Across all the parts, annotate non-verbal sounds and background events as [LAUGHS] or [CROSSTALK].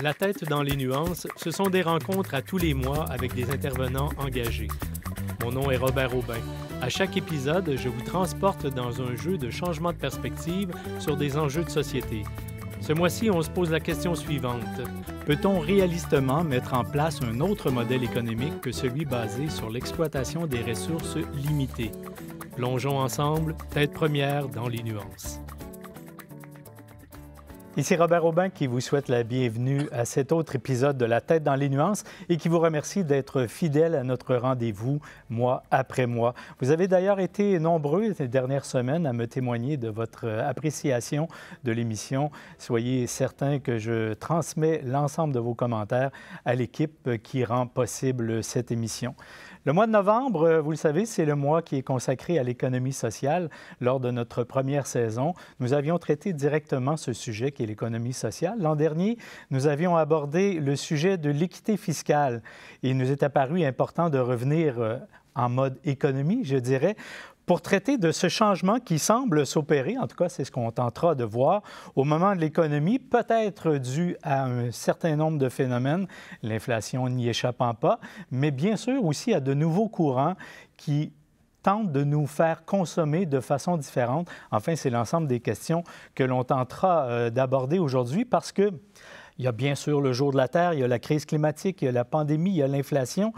La tête dans les nuances, ce sont des rencontres à tous les mois avec des intervenants engagés. Mon nom est Robert Aubin. À chaque épisode, je vous transporte dans un jeu de changement de perspective sur des enjeux de société. Ce mois-ci, on se pose la question suivante. Peut-on réalistement mettre en place un autre modèle économique que celui basé sur l'exploitation des ressources limitées? Plongeons ensemble, tête première dans les nuances. Ici Robert Aubin qui vous souhaite la bienvenue à cet autre épisode de La tête dans les nuances et qui vous remercie d'être fidèle à notre rendez-vous mois après mois. Vous avez d'ailleurs été nombreux ces dernières semaines à me témoigner de votre appréciation de l'émission. Soyez certains que je transmets l'ensemble de vos commentaires à l'équipe qui rend possible cette émission. Le mois de novembre, euh, vous le savez, c'est le mois qui est consacré à l'économie sociale. Lors de notre première saison, nous avions traité directement ce sujet qui est l'économie sociale. L'an dernier, nous avions abordé le sujet de l'équité fiscale. Il nous est apparu important de revenir euh, en mode économie, je dirais, pour traiter de ce changement qui semble s'opérer, en tout cas c'est ce qu'on tentera de voir au moment de l'économie, peut-être dû à un certain nombre de phénomènes, l'inflation n'y échappant pas, mais bien sûr aussi à de nouveaux courants qui tentent de nous faire consommer de façon différente. Enfin, c'est l'ensemble des questions que l'on tentera euh, d'aborder aujourd'hui parce que il y a bien sûr le jour de la Terre, il y a la crise climatique, il y a la pandémie, il y a l'inflation,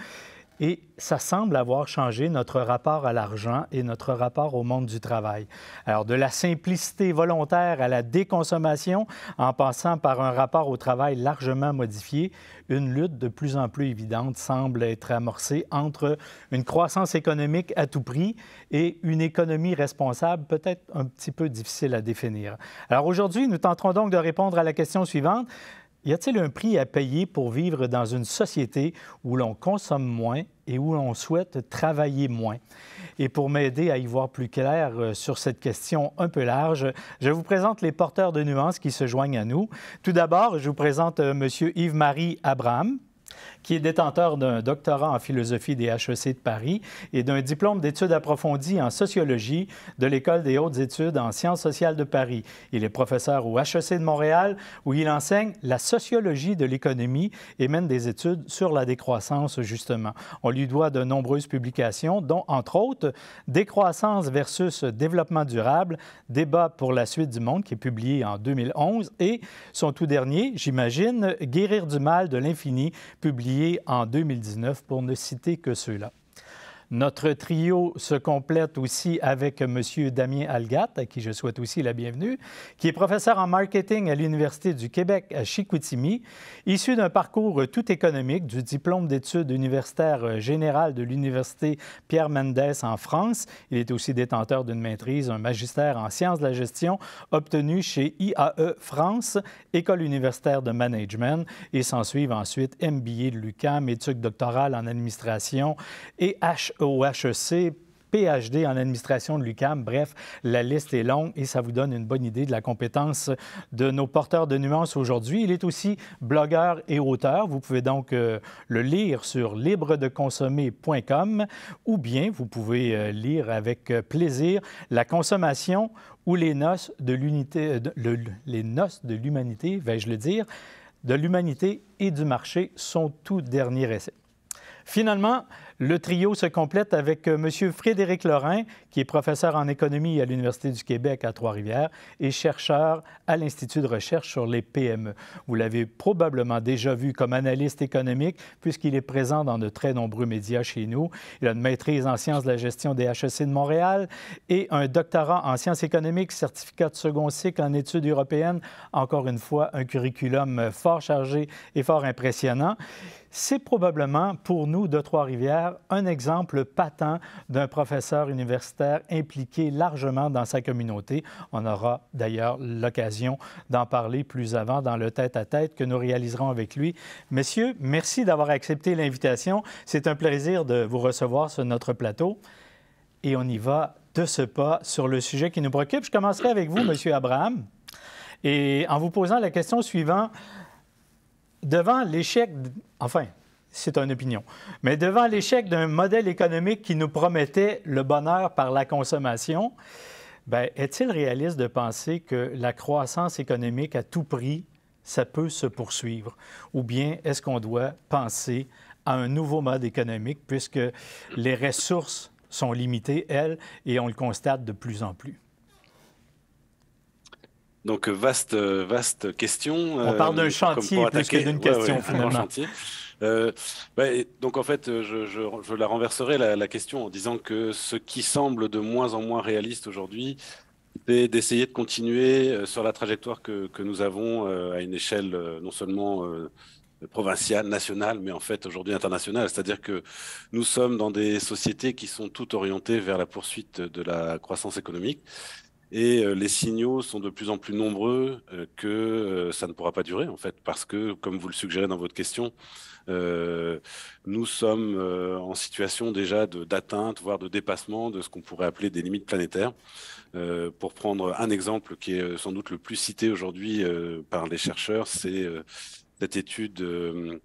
et ça semble avoir changé notre rapport à l'argent et notre rapport au monde du travail. Alors, de la simplicité volontaire à la déconsommation, en passant par un rapport au travail largement modifié, une lutte de plus en plus évidente semble être amorcée entre une croissance économique à tout prix et une économie responsable, peut-être un petit peu difficile à définir. Alors aujourd'hui, nous tenterons donc de répondre à la question suivante. Y a-t-il un prix à payer pour vivre dans une société où l'on consomme moins et où l'on souhaite travailler moins? Et pour m'aider à y voir plus clair euh, sur cette question un peu large, je vous présente les porteurs de nuances qui se joignent à nous. Tout d'abord, je vous présente euh, M. Yves-Marie Abraham, qui est détenteur d'un doctorat en philosophie des HEC de Paris et d'un diplôme d'études approfondies en sociologie de l'École des hautes études en sciences sociales de Paris. Il est professeur au HEC de Montréal où il enseigne la sociologie de l'économie et mène des études sur la décroissance, justement. On lui doit de nombreuses publications, dont, entre autres, Décroissance versus développement durable, débat pour la suite du monde, qui est publié en 2011, et son tout dernier, j'imagine, Guérir du mal de l'infini, publié en 2019, pour ne citer que ceux-là. Notre trio se complète aussi avec M. Damien Algat, à qui je souhaite aussi la bienvenue, qui est professeur en marketing à l'Université du Québec à Chicoutimi, issu d'un parcours tout économique du diplôme d'études universitaires général de l'Université Pierre Mendès en France. Il est aussi détenteur d'une maîtrise, un magistère en sciences de la gestion obtenu chez IAE France, École universitaire de management, et s'en suivent ensuite MBA de l'UQAM, études doctorales en administration et HE au e PhD en administration de l'UCAM. Bref, la liste est longue et ça vous donne une bonne idée de la compétence de nos porteurs de nuances aujourd'hui. Il est aussi blogueur et auteur. Vous pouvez donc euh, le lire sur libredeconsommer.com ou bien vous pouvez euh, lire avec euh, plaisir La consommation ou les noces de l'unité, les noces de l'humanité, vais-je le dire, de l'humanité et du marché, son tout dernier essai. Finalement, le trio se complète avec euh, M. Frédéric Lorrain, qui est professeur en économie à l'Université du Québec à Trois-Rivières et chercheur à l'Institut de recherche sur les PME. Vous l'avez probablement déjà vu comme analyste économique, puisqu'il est présent dans de très nombreux médias chez nous. Il a une maîtrise en sciences de la gestion des HEC de Montréal et un doctorat en sciences économiques, certificat de second cycle en études européennes. Encore une fois, un curriculum euh, fort chargé et fort impressionnant c'est probablement pour nous de Trois-Rivières un exemple patent d'un professeur universitaire impliqué largement dans sa communauté. On aura d'ailleurs l'occasion d'en parler plus avant dans le tête-à-tête que nous réaliserons avec lui. Messieurs, merci d'avoir accepté l'invitation. C'est un plaisir de vous recevoir sur notre plateau. Et on y va de ce pas sur le sujet qui nous préoccupe. Je commencerai avec vous, Monsieur Abraham, et en vous posant la question suivante devant l'échec, enfin, c'est une opinion, mais devant l'échec d'un modèle économique qui nous promettait le bonheur par la consommation, ben, est-il réaliste de penser que la croissance économique à tout prix, ça peut se poursuivre? Ou bien est-ce qu'on doit penser à un nouveau mode économique puisque les ressources sont limitées, elles, et on le constate de plus en plus? Donc euh, vaste, euh, vaste question. On euh, parle d'un chantier plus que d'une question finalement. Euh, bah, donc en fait, je, je, je la renverserai la, la, question en disant que ce qui semble de moins en moins réaliste aujourd'hui, c'est d'essayer de continuer sur la trajectoire que, que, nous avons à une échelle non seulement provinciale, nationale, mais en fait aujourd'hui internationale. C'est-à-dire que nous sommes dans des sociétés qui sont toutes orientées vers la poursuite de la croissance économique. Et euh, les signaux sont de plus en plus nombreux euh, que euh, ça ne pourra pas durer, en fait, parce que, comme vous le suggérez dans votre question, nous sommes en situation déjà d'atteinte, voire de dépassement de ce qu'on pourrait appeler des limites planétaires. pour prendre un exemple qui est sans doute le plus cité aujourd'hui par les chercheurs, c'est cette étude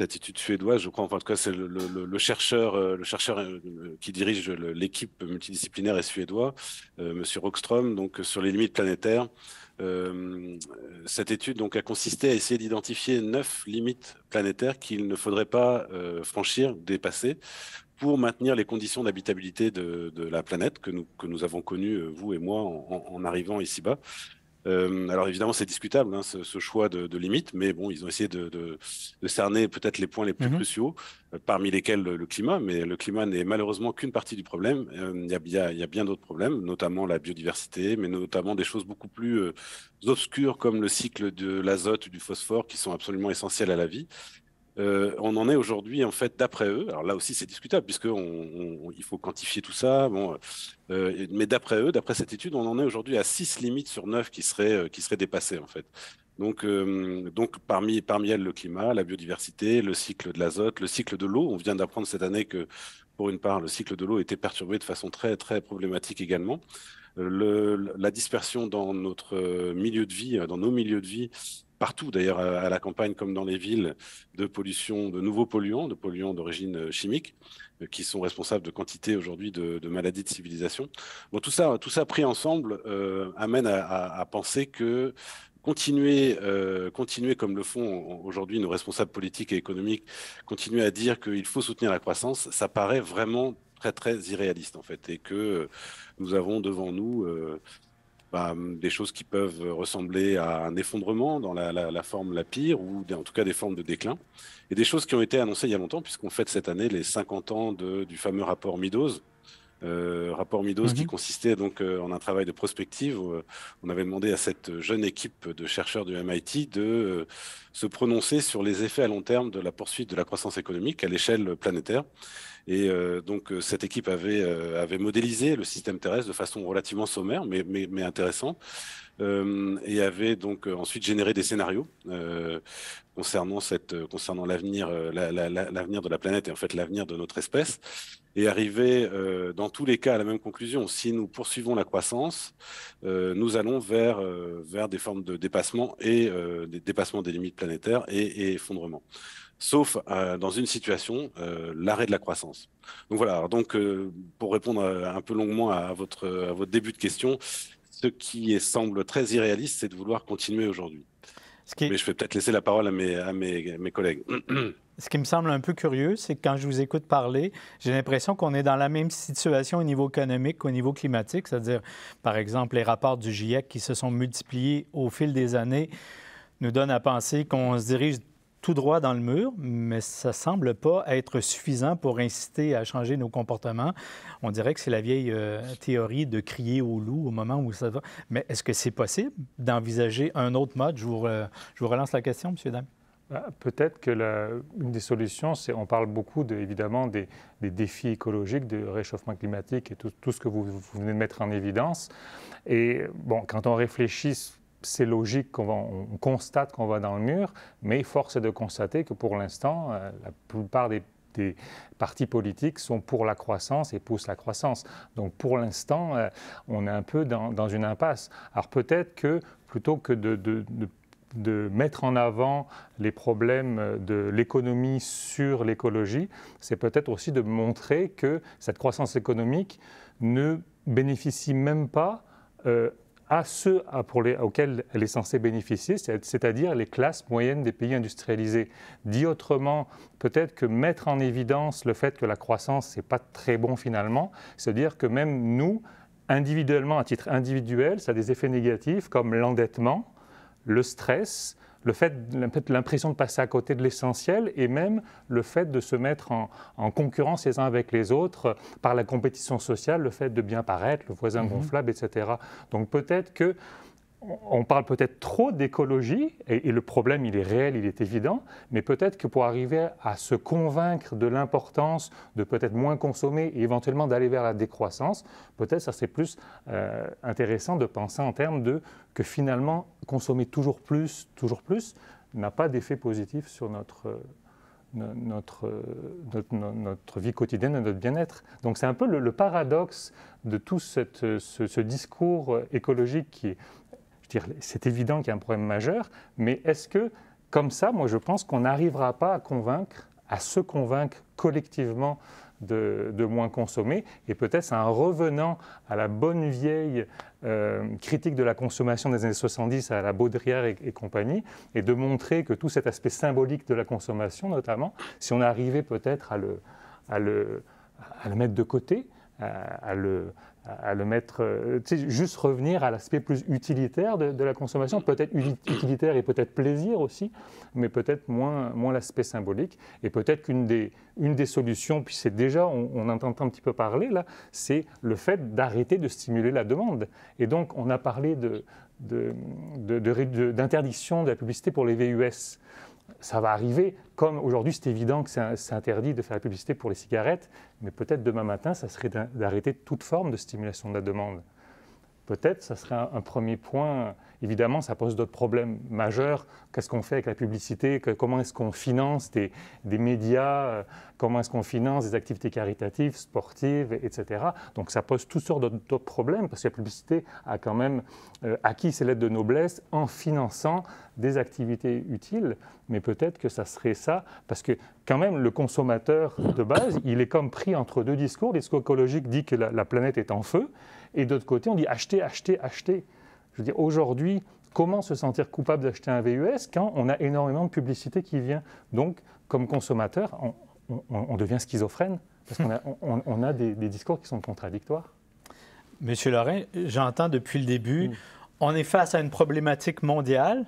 l'attitude suédoise, je crois. en tout cas, c'est le, chercheur, le chercheur euh, euh, qui dirige l'équipe multidisciplinaire et suédois, euh, Monsieur Rockström, donc sur les limites planétaires. cette étude donc a consisté à essayer d'identifier neuf limites planétaires qu'il ne faudrait pas franchir, dépasser, pour maintenir les conditions d'habitabilité de, la planète que nous, que nous avons connues, vous et moi, en arrivant ici-bas. Euh, alors évidemment, c'est discutable hein, ce, choix de, de, limite, mais bon, ils ont essayé de, cerner peut-être les points les plus mhm. cruciaux, euh, parmi lesquels le, climat. Mais le climat n'est malheureusement qu'une partie du problème. Il euh, y, y, a bien d'autres problèmes, notamment la biodiversité, mais notamment des choses beaucoup plus euh, obscures comme le cycle de l'azote ou du phosphore, qui sont absolument essentiels à la vie. Euh, on en est aujourd'hui, en fait, d'après eux. Alors là aussi, c'est discutable, puisqu'il faut quantifier tout ça. Bon, euh, mais d'après eux, d'après cette étude, on en est aujourd'hui à 6 limites sur 9 qui seraient, euh, qui seraient dépassées, en fait. Donc, donc parmi, parmi elles, le climat, la biodiversité, le cycle de l'azote, le cycle de l'eau. On vient d'apprendre cette année que, pour une part, le cycle de l'eau était perturbé de façon très, très problématique également. la dispersion dans notre milieu de vie, dans nos milieux de vie, partout d'ailleurs à la campagne comme dans les villes de pollution, de nouveaux polluants, de polluants d'origine euh, chimique euh, qui sont responsables de quantité aujourd'hui de, maladies de civilisation. Bon, tout ça, tout ça pris ensemble euh, amène à, penser que continuer, continuer comme le font aujourd'hui nos responsables politiques et économiques, continuer à dire qu'il faut soutenir la croissance, ça paraît vraiment très très irréaliste en fait, et que nous avons devant nous bah, des choses qui peuvent ressembler à un effondrement dans la, forme la pire, ou en tout cas des formes de déclin, et des choses qui ont été annoncées il y a longtemps, puisqu'on fête cette année les 50 ans du fameux rapport Meadows, euh, rapport Midos qui mhm. consistait donc euh, en un travail de prospective. Euh, on avait demandé à cette jeune équipe de chercheurs du MIT de se prononcer sur les effets à long terme de la poursuite de la croissance économique à l'échelle planétaire. Et euh, donc, euh, cette équipe euh, avait, modélisé le système terrestre de façon relativement sommaire, mais, mais, intéressante, et avait donc ensuite généré des scénarios concernant, l'avenir, de la planète et en fait l'avenir de notre espèce, et arrivé dans tous les cas à la même conclusion. Si nous poursuivons la croissance, nous allons vers, des formes de dépassement et des dépassements des limites planétaires et effondrement sauf euh, dans une situation, euh, l'arrêt de la croissance. Donc voilà, donc euh, pour répondre un peu longuement à votre, à votre début de question, ce qui semble très irréaliste, c'est de vouloir continuer aujourd'hui. Mais je vais peut-être laisser la parole à à mes, à mes collègues. [CLEARS THROAT] Ce qui me semble un peu curieux, c'est que quand je vous écoute parler, j'ai l'impression qu'on est dans la même situation au niveau économique qu'au niveau climatique, c'est-à-dire, par exemple, les rapports du GIEC qui se sont multipliés au fil des années nous donnent à penser qu'on se dirige tout droit dans le mur, mais ça semble pas être suffisant pour inciter à changer nos comportements. On dirait que c'est la vieille euh, théorie de crier au loup au moment où ça va. Mais est-ce que c'est possible d'envisager un autre mode? Je vous, je vous relance la question, monsieur Dame. Ah, peut-être que une des solutions, c'est on parle beaucoup évidemment des, défis écologiques, du réchauffement climatique et tout, ce que vous, venez de mettre en évidence. Et bon, quand on réfléchit c'est logique qu'on on constate qu'on va dans le mur, mais force est de constater que pour l'instant, euh, la plupart des, partis politiques sont pour la croissance et poussent la croissance. Donc pour l'instant, euh, on est un peu dans, une impasse. Alors peut-être que plutôt que de, de, mettre en avant les problèmes de l'économie sur l'écologie, c'est peut-être aussi de montrer que cette croissance économique ne bénéficie même pas euh, à ceux pour les, auxquels elle est censée bénéficier, c'est-à-dire les classes moyennes des pays industrialisés. Dit autrement, peut-être que mettre en évidence le fait que la croissance n'est pas très bon finalement, c'est-à-dire que même nous, individuellement, à titre individuel, ça a des effets négatifs comme l'endettement, le stress, le fait, l'impression de passer à côté de l'essentiel et même le fait de se mettre en, concurrence les uns avec les autres par la compétition sociale, le fait de bien paraître, le voisin mhm. gonflable, etc. Donc peut-être que on parle peut-être trop d'écologie, et, le problème, il est réel, il est évident, mais peut-être que pour arriver à se convaincre de l'importance de peut-être moins consommer et éventuellement d'aller vers la décroissance, peut-être ça c'est plus euh, intéressant de penser en termes de que finalement, consommer toujours plus, toujours plus, n'a pas d'effet positif sur notre... Euh, euh, notre, vie quotidienne et notre bien-être. Donc c'est un peu le, paradoxe de tout ce discours écologique qui est c'est évident qu'il y a un problème majeur, mais est-ce que, comme ça, moi je pense qu'on n'arrivera pas à convaincre, à se convaincre collectivement de, moins consommer, et peut-être un revenant à la bonne vieille euh, critique de la consommation des années 70 à la Baudrillard et, compagnie, et de montrer que tout cet aspect symbolique de la consommation, notamment, si on arrivait peut-être à le, mettre de côté, à le à le mettre, euh, juste revenir à l'aspect plus utilitaire de, la consommation, peut-être utilitaire et peut-être plaisir aussi, mais peut-être moins, moins l'aspect symbolique. Et peut-être qu'une des, une des solutions, puis c'est déjà, on, entend un petit peu parler là, c'est le fait d'arrêter de stimuler la demande. Et donc, on a parlé d'interdiction de, de, de, de la publicité pour les VUS ça va arriver, comme aujourd'hui c'est évident que c'est interdit de faire la publicité pour les cigarettes, mais peut-être demain matin, ça serait d'arrêter toute forme de stimulation de la demande. Peut-être, ça serait un, un premier point évidemment, ça pose d'autres problèmes majeurs. Qu'est-ce qu'on fait avec la publicité Comment est-ce qu'on finance des, médias Comment est-ce qu'on finance des activités caritatives, sportives, etc. Donc ça pose toutes sortes d'autres problèmes parce que la publicité a quand même euh, acquis ses lettres de noblesse en finançant des activités utiles. Mais peut-être que ça serait ça parce que quand même le consommateur de base, il est comme pris entre deux discours. Le écologique dit que la, la planète est en feu et d'autre côté, on dit acheter, acheter, acheter. Je veux dire, aujourd'hui, comment se sentir coupable d'acheter un VUS quand on a énormément de publicité qui vient Donc, comme consommateur, on, devient schizophrène parce qu'on a, [LAUGHS] on, a des, discours qui sont contradictoires. Monsieur Lorrain, j'entends depuis le début, mm. on est face à une problématique mondiale.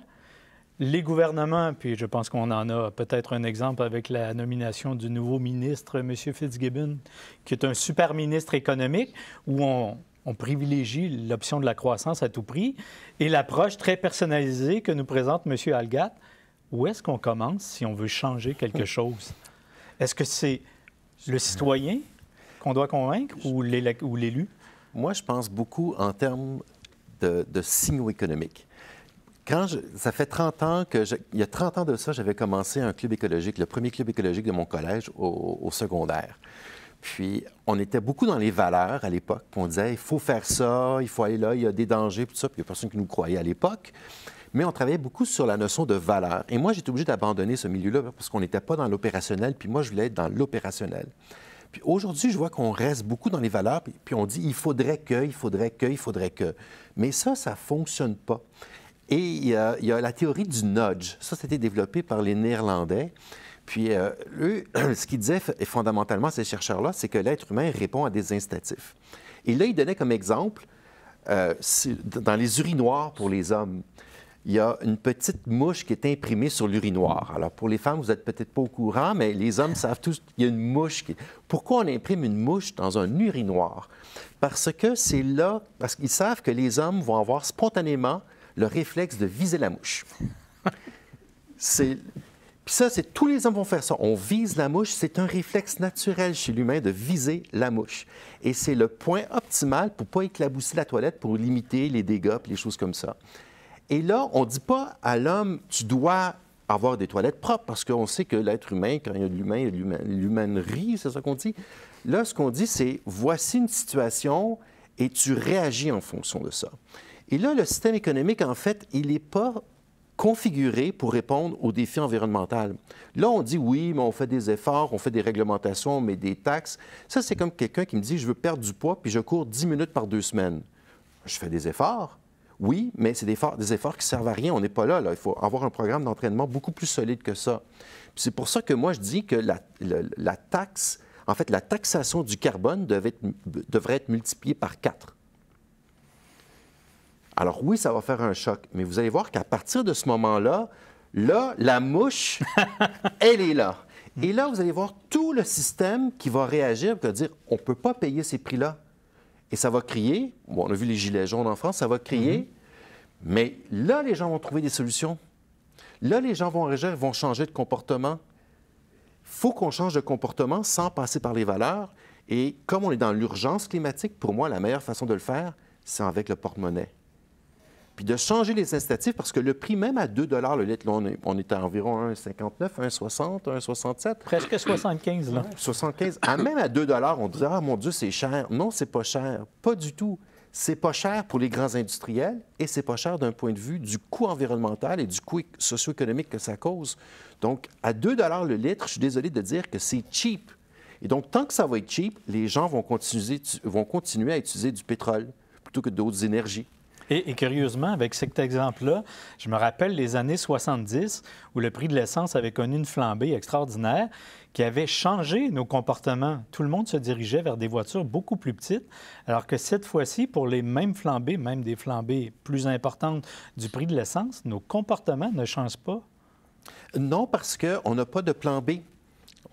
Les gouvernements, puis je pense qu'on en a peut-être un exemple avec la nomination du nouveau ministre, M. Fitzgibbon, qui est un super ministre économique, où on, on privilégie l'option de la croissance à tout prix et l'approche très personnalisée que nous présente M. Algat. Où est-ce qu'on commence si on veut changer quelque [LAUGHS] chose? Est-ce que c'est le citoyen qu'on doit convaincre ou l'élu? Moi, je pense beaucoup en termes de, signaux économiques. Quand ça fait 30 ans que... Je, il y a 30 ans de ça, j'avais commencé un club écologique, le premier club écologique de mon collège au secondaire. Puis, on était beaucoup dans les valeurs à l'époque. On disait, il faut faire ça, il faut aller là, il y a des dangers, tout ça. Puis, il n'y a personne qui nous croyait à l'époque. Mais on travaillait beaucoup sur la notion de valeur. Et moi, j'étais obligé d'abandonner ce milieu-là parce qu'on n'était pas dans l'opérationnel. Puis, moi, je voulais être dans l'opérationnel. Puis aujourd'hui, je vois qu'on reste beaucoup dans les valeurs, puis, on dit il faudrait que, il faudrait que, il faudrait que. Mais ça, ça ne fonctionne pas. Et il y, a, il y, a, la théorie du nudge. Ça, c'était développé par les Néerlandais. Puis, euh, [CLEARS THROAT] ce qu'ils disaient fondamentalement, ces chercheurs-là, c'est que l'être humain répond à des incitatifs. Et là, ils donnaient comme exemple, euh, dans les urinoirs pour les hommes, il y a une petite mouche qui est imprimée sur l'urinoir. Alors, pour les femmes, vous n'êtes peut-être pas au courant, mais les hommes savent tous qu'il y a une mouche. Qui... Pourquoi on imprime une mouche dans un urinoir? Parce que c'est là, parce qu'ils savent que les hommes vont avoir spontanément le réflexe de viser la mouche. C'est puis ça, tous les hommes vont faire ça. On vise la mouche, c'est un réflexe naturel chez l'humain de viser la mouche. Et c'est le point optimal pour pas éclabousser la toilette, pour limiter les dégâts, les choses comme ça. Et là, on dit pas à l'homme, tu dois avoir des toilettes propres, parce qu'on sait que l'être humain, quand il y a de l'humain, il y a de l'humanerie, c'est ça qu'on dit. Là, ce qu'on dit, c'est voici une situation et tu réagis en fonction de ça. Et là, le système économique, en fait, il n'est pas configuré pour répondre aux défis environnementaux. Là, on dit oui, mais on fait des efforts, on fait des réglementations, on met des taxes. Ça, c'est comme quelqu'un qui me dit je veux perdre du poids puis je cours 10 minutes par deux semaines. Je fais des efforts, oui, mais c'est des efforts, des efforts qui servent à rien. On n'est pas là, là. Il faut avoir un programme d'entraînement beaucoup plus solide que ça. C'est pour ça que moi, je dis que la, taxe, en fait, la taxation du carbone devrait être multipliée par quatre. Alors oui, ça va faire un choc, mais vous allez voir qu'à partir de ce moment-là, là, la mouche, [LAUGHS] elle est là. Et là, vous allez voir tout le système qui va réagir, qui va dire, on ne peut pas payer ces prix-là. Et ça va crier, on a vu les gilets jaunes en France, ça va crier, mhm. mais là, les gens vont trouver des solutions. Là, les gens vont réagir, vont changer de comportement. faut qu'on change de comportement sans passer par les valeurs. Et comme on est dans l'urgence climatique, pour moi, la meilleure façon de le faire, c'est avec le porte-monnaie puis de changer les incitatifs parce que le prix, même à 2 le litre, on, est, à environ 1,59, 1,60, 1,67. Presque 75, là. 75. À même à 2 on dirait « Ah, mon Dieu, c'est cher. Non, c'est pas cher. Pas du tout. C'est pas cher pour les grands industriels et c'est pas cher d'un point de vue du coût environnemental et du coût socio-économique que ça cause. Donc, à 2 le litre, je suis désolé de dire que c'est cheap. Et donc, tant que ça va être cheap, les gens vont continuer à utiliser du pétrole plutôt que d'autres énergies. Et, curieusement, avec cet exemple-là, je me rappelle les années 70 où le prix de l'essence avait connu une flambée extraordinaire qui avait changé nos comportements. Tout le monde se dirigeait vers des voitures beaucoup plus petites, alors que cette fois-ci, pour les mêmes flambées, même des flambées plus importantes du prix de l'essence, nos comportements ne changent pas. Non, parce qu'on n'a pas de plan B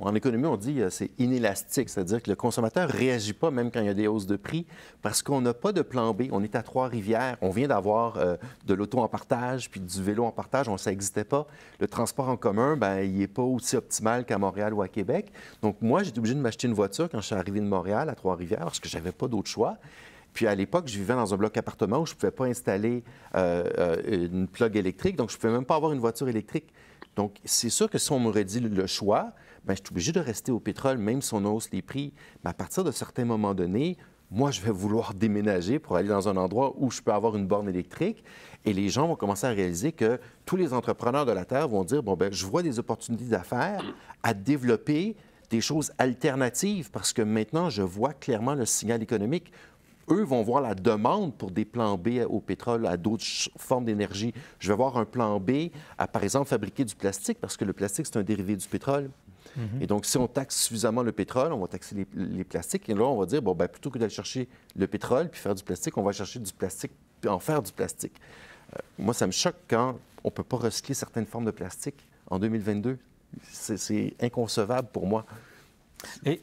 en économie, on dit euh, c'est inélastique, c'est-à-dire que le consommateur ne réagit pas même quand il y a des hausses de prix parce qu'on n'a pas de plan B. On est à Trois-Rivières, on vient d'avoir euh, de l'auto en partage, puis du vélo en partage, on, ça n'existait pas. Le transport en commun, ben, il n'est pas aussi optimal qu'à Montréal ou à Québec. Donc moi, j'étais obligé de m'acheter une voiture quand je suis arrivé de Montréal à Trois-Rivières parce que je n'avais pas d'autre choix. Puis à l'époque, je vivais dans un bloc appartement où je ne pouvais pas installer euh, une plug électrique, donc je ne pouvais même pas avoir une voiture électrique. Donc, c'est sûr que si on m'aurait dit le choix, ben, je suis obligé de rester au pétrole, même si on hausse les prix. Mais à partir de certains moments donnés, moi, je vais vouloir [LAUGHS] déménager pour aller dans un endroit où je peux avoir une borne électrique. Et les gens vont commencer à réaliser que tous les entrepreneurs de la Terre vont dire, bon, ben je vois des opportunités d'affaires à développer des choses alternatives parce que maintenant, je vois clairement le signal économique. Eux vont voir la demande pour des plans B au pétrole, à d'autres formes d'énergie. Je vais voir un plan B à, par exemple, fabriquer du plastique parce que le plastique, c'est un dérivé du pétrole. Mhm. Et donc, si on taxe suffisamment le pétrole, on va taxer les, plastiques. Et là, on va dire, bon, ben, plutôt que d'aller chercher le pétrole puis faire du plastique, on va chercher du plastique puis en faire du plastique. Euh, moi, ça me choque quand on ne peut pas recycler certaines formes de plastique en 2022. C'est inconcevable pour moi. Et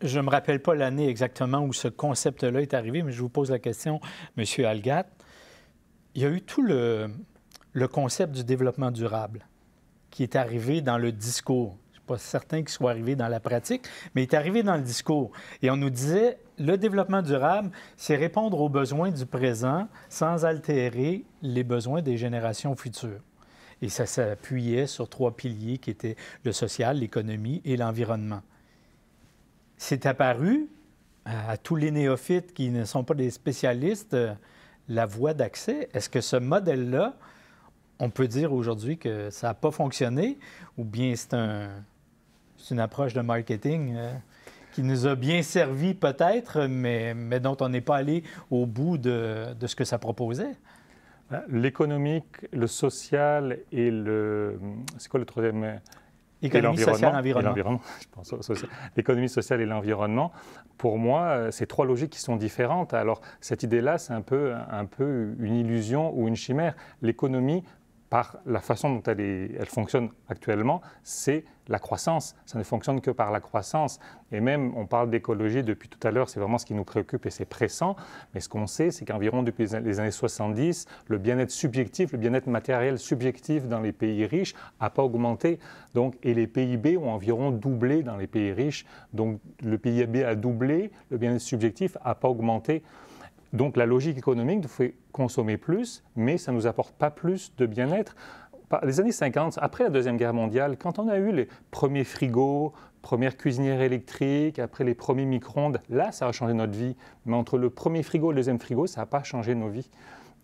je ne me rappelle pas l'année exactement où ce concept-là est arrivé, mais je vous pose la question, M. Algat. Il y a eu tout le concept du développement durable qui est arrivé dans le discours pas certain qu'il soit arrivé dans la pratique, mais il est arrivé dans le discours. Et on nous disait, le développement durable, c'est répondre aux besoins du présent sans altérer les besoins des générations futures. Et ça s'appuyait sur trois piliers qui étaient le social, l'économie et l'environnement. C'est apparu à tous les néophytes qui ne sont pas des spécialistes euh, la voie d'accès. Est-ce que ce modèle-là, on peut dire aujourd'hui que ça n'a pas fonctionné ou bien c'est un, c'est une approche de marketing euh, qui nous a bien servi peut-être, mais, mais dont on n'est pas allé au bout de, de ce que ça proposait. Euh, l'économique, le social et le... C'est quoi le troisième Économie sociale, [LAUGHS] L'économie sociale et l'environnement, pour moi, euh, c'est trois logiques qui sont différentes. Alors, cette idée-là, c'est un peu, un peu une illusion ou une chimère. L'économie, par la façon dont elle, fonctionne actuellement, c'est la croissance. Ça ne fonctionne que par la croissance. Et même, on parle d'écologie depuis tout à l'heure, c'est vraiment ce qui nous préoccupe et c'est pressant. Mais ce qu'on sait, c'est qu'environ depuis les années 70, le bien-être subjectif, le bien-être matériel subjectif dans les pays riches n'a pas augmenté. Donc, et les PIB ont environ doublé dans les pays riches. Donc le PIB a doublé, le bien-être subjectif n'a pas augmenté. Donc la logique économique nous fait consommer plus, mais ça ne nous apporte pas plus de bien-être. Les années 50, après la Deuxième Guerre mondiale, quand on a eu les premiers frigos, premières cuisinières électriques, après les premiers micro-ondes, là, ça a changé notre vie. Mais entre le premier frigo et le deuxième frigo, ça n'a pas changé nos vies.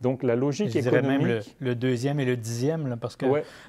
Donc, la logique Je économique... même le, deuxième et le dixième, parce que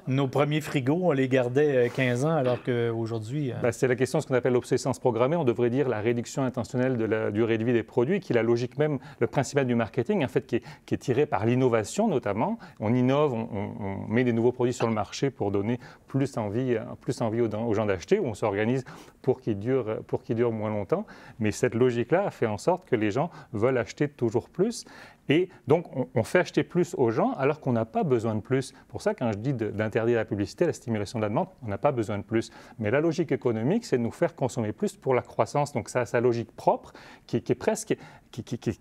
nos premiers frigos, on les gardait 15 euh, ans, alors qu'aujourd'hui... Euh, euh, ben, c'est la question, ce qu'on appelle l'obsolescence programmée. On devrait dire la réduction intentionnelle de la durée de vie des produits, qui est la logique même, le principal du marketing, en fait, qui est, tiré par l'innovation, notamment. On innove, on, met des nouveaux produits sur le marché pour donner, plus envie, euh, plus envie aux, gens d'acheter, ou on s'organise pour qu'il dure euh, pour durent moins longtemps. Mais cette logique-là a fait en sorte que les gens veulent acheter toujours plus. Et donc, on, fait acheter plus aux gens alors qu'on n'a pas besoin de plus. Pour ça, quand je dis d'interdire la publicité, la stimulation de la demande, on n'a pas besoin de plus. Mais la logique économique, c'est de nous faire consommer plus pour la croissance. Donc, ça a sa logique propre qui, est presque... Qui, qui, qui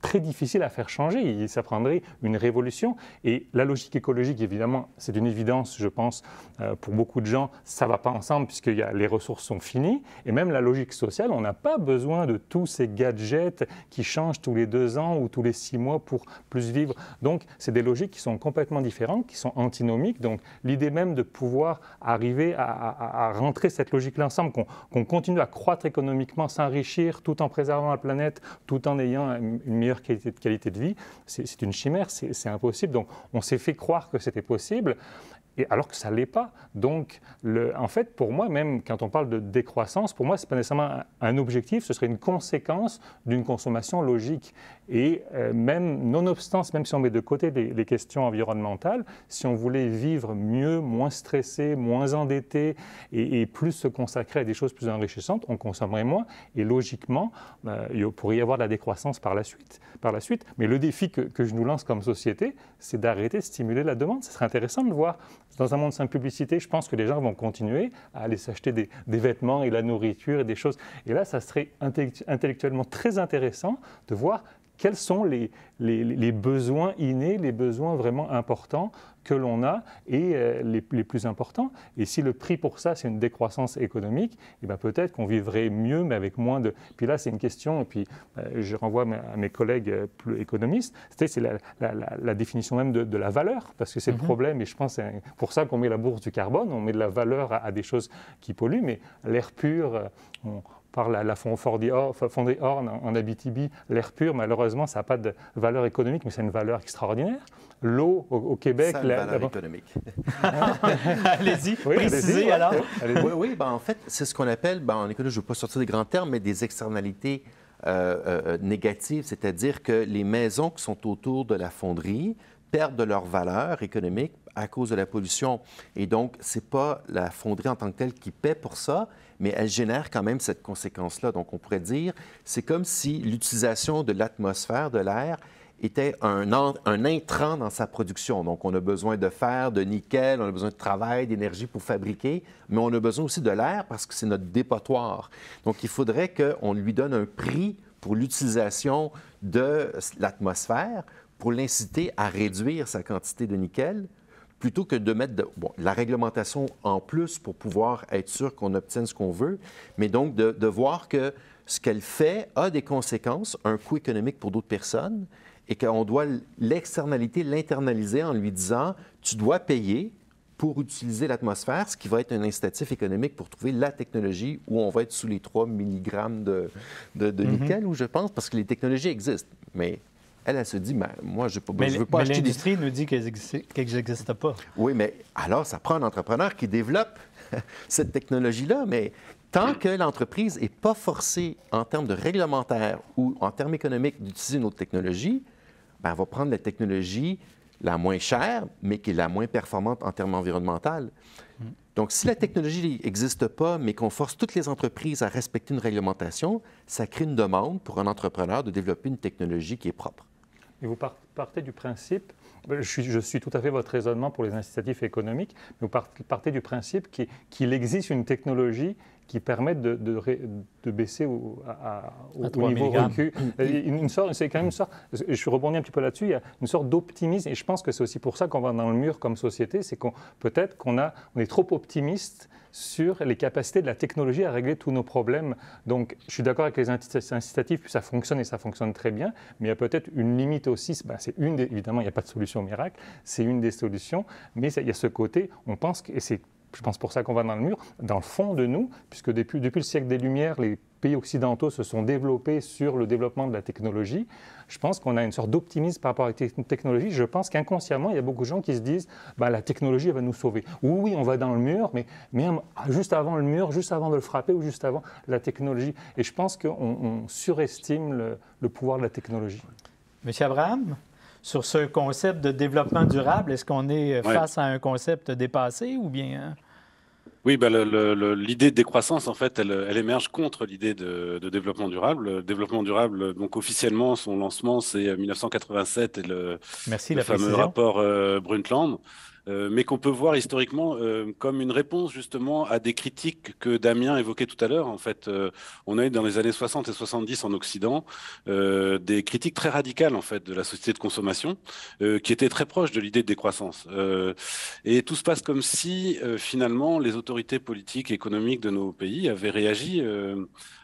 très difficile à faire changer. Ça prendrait une révolution. Et la logique écologique, évidemment, c'est une évidence, je pense, euh, pour beaucoup de gens, ça ne va pas ensemble puisque les ressources sont finies. Et même la logique sociale, on n'a pas besoin de tous ces gadgets qui changent tous les deux ans ou tous les six mois pour plus vivre. Donc, c'est des logiques qui sont complètement différentes, qui sont antinomiques. Donc, l'idée même de pouvoir arriver à, rentrer cette logique-là ensemble, qu'on continue à croître économiquement, s'enrichir tout en préservant la planète, tout en ayant une qualité de vie, c'est une chimère, c'est impossible. Donc on s'est fait croire que c'était possible et alors que ça ne l'est pas. Donc, en fait, pour moi, même quand on parle de décroissance, pour moi, ce n'est pas nécessairement un objectif, ce serait une conséquence d'une consommation logique. Et même, euh, même, nonobstant, même si on met de côté les, questions environnementales, si on voulait vivre mieux, moins stressé, moins endetté et, plus se consacrer à des choses plus enrichissantes, on consommerait moins. Et logiquement, euh, il pourrait y avoir de la décroissance par la suite. Par la suite. Mais le défi que, que je nous lance comme société, c'est d'arrêter de stimuler la demande. Ce serait intéressant de voir dans un monde sans publicité, je pense que les gens vont continuer à aller s'acheter des, vêtements et la nourriture et des choses. Et là, ça serait intellectuellement très intéressant de voir quels sont les, les, besoins innés, les besoins vraiment importants que l'on a et euh, les, plus importants. Et si le prix pour ça, c'est une décroissance économique, eh ben, peut-être qu'on vivrait mieux, mais avec moins de... Puis là, c'est une question, et puis euh, je renvoie à mes collègues euh, plus économistes, c'est la, définition même de, la valeur, parce que c'est le mhm. problème, et je pense c'est pour ça qu'on met la bourse du carbone, on met de la valeur à, à des choses qui polluent, mais l'air pur, on, par la, la fonderie Horn en Abitibi, l'air pur, malheureusement, ça n'a pas de valeur économique, mais c'est une valeur extraordinaire. L'eau au, Québec. Ça une la, valeur économique. [LAUGHS] allez-y, précisez alors. oui, ben, en fait, c'est ce qu'on appelle, ben, en économie, je ne veux pas sortir des grands termes, mais des externalités euh, euh, euh, négatives, c'est-à-dire que les maisons qui sont autour de la fonderie perdent de leur valeur économique à cause de la pollution. Et donc, ce n'est pas la fonderie en tant que telle qui paie pour ça, mais elle génère quand même cette conséquence-là. Donc, on pourrait dire, c'est comme si l'utilisation de l'atmosphère, de l'air, était un, un, intrant dans sa production. Donc, on a besoin de fer, de nickel, on a besoin de travail, d'énergie pour fabriquer, mais on a besoin aussi de l'air parce que c'est notre dépotoir. Donc, il faudrait qu'on lui donne un prix pour l'utilisation de l'atmosphère pour l'inciter à réduire sa quantité de nickel plutôt que de mettre la réglementation en plus pour pouvoir être sûr qu'on obtienne ce qu'on veut, mais donc de, voir que ce qu'elle fait a des conséquences, un coût économique pour d'autres personnes, et qu'on doit l'externalité, l'internaliser en lui disant, tu dois payer pour utiliser l'atmosphère, ce qui va être un incitatif économique pour trouver la technologie où on va être sous les 3 mg de, mm-hmm. nickel, où je pense, parce que les technologies existent. Mais elle, se dit, moi, je ne veux pas mais l'industrie nous dit qu'elles n'existe pas. Oui, mais alors, ça prend un entrepreneur qui développe [LAUGHS] cette technologie-là, mais tant que l'entreprise n'est pas forcée en termes de réglementaire ou en termes économiques d'utiliser une autre technologie, ben, elle va prendre la technologie la moins chère, mais qui est la moins performante en termes environnementaux. Donc, si la technologie n'existe pas, mais qu'on force toutes les entreprises à respecter une réglementation, ça crée une demande pour un entrepreneur de développer une technologie qui est propre et vous partez du principe, je suis, je suis, tout à fait votre raisonnement pour les incitatifs économiques, mais vous partez du principe qu'il existe une technologie qui permet de, de, baisser au, au, niveau recul. Euh, une sorte, c'est quand même une sorte, je suis rebondi un petit peu là-dessus, il y a une sorte d'optimisme, et je pense que c'est aussi pour ça qu'on va dans le mur comme société, c'est qu'on peut-être qu'on a, on est trop optimiste sur les capacités de la technologie à régler tous nos problèmes. Donc, je suis d'accord avec les incitatifs, ça fonctionne et ça fonctionne très bien, mais il y a peut-être une limite aussi. c'est ben, une évidemment, il n'y a pas de solution miracle, c'est une des solutions, mais il y a ce côté, on pense, et c'est je pense pour ça qu'on va dans le mur, dans le fond de nous, puisque depuis, depuis le siècle des Lumières, les pays occidentaux se sont développés sur le développement de la technologie, je pense qu'on a une sorte d'optimisme par rapport à la technologie. Je pense qu'inconsciemment, il y a beaucoup de gens qui se disent bah, la technologie va nous sauver. Oui, oui, on va dans le mur, mais juste avant le mur, juste avant de le frapper ou juste avant la technologie. Et je pense qu'on surestime le, pouvoir de la technologie. Monsieur Abraham, sur ce concept de développement durable, est-ce qu'on est face à un concept dépassé ou bien hein? Oui, bah, l'idée de décroissance, en fait, elle, émerge contre l'idée de, développement durable. développement durable, donc officiellement, son lancement, c'est 1987 euh, et le, fameux rapport euh, Brundtland. Euh, mais qu'on peut voir historiquement euh, comme une réponse justement à des critiques que Damien évoquait tout à l'heure. En fait, euh, on a eu dans les années 60 et 70 en Occident des critiques très radicales en fait de la société de consommation qui étaient très proches de l'idée de décroissance. et tout se passe comme si finalement les autorités politiques et économiques de nos pays avaient réagi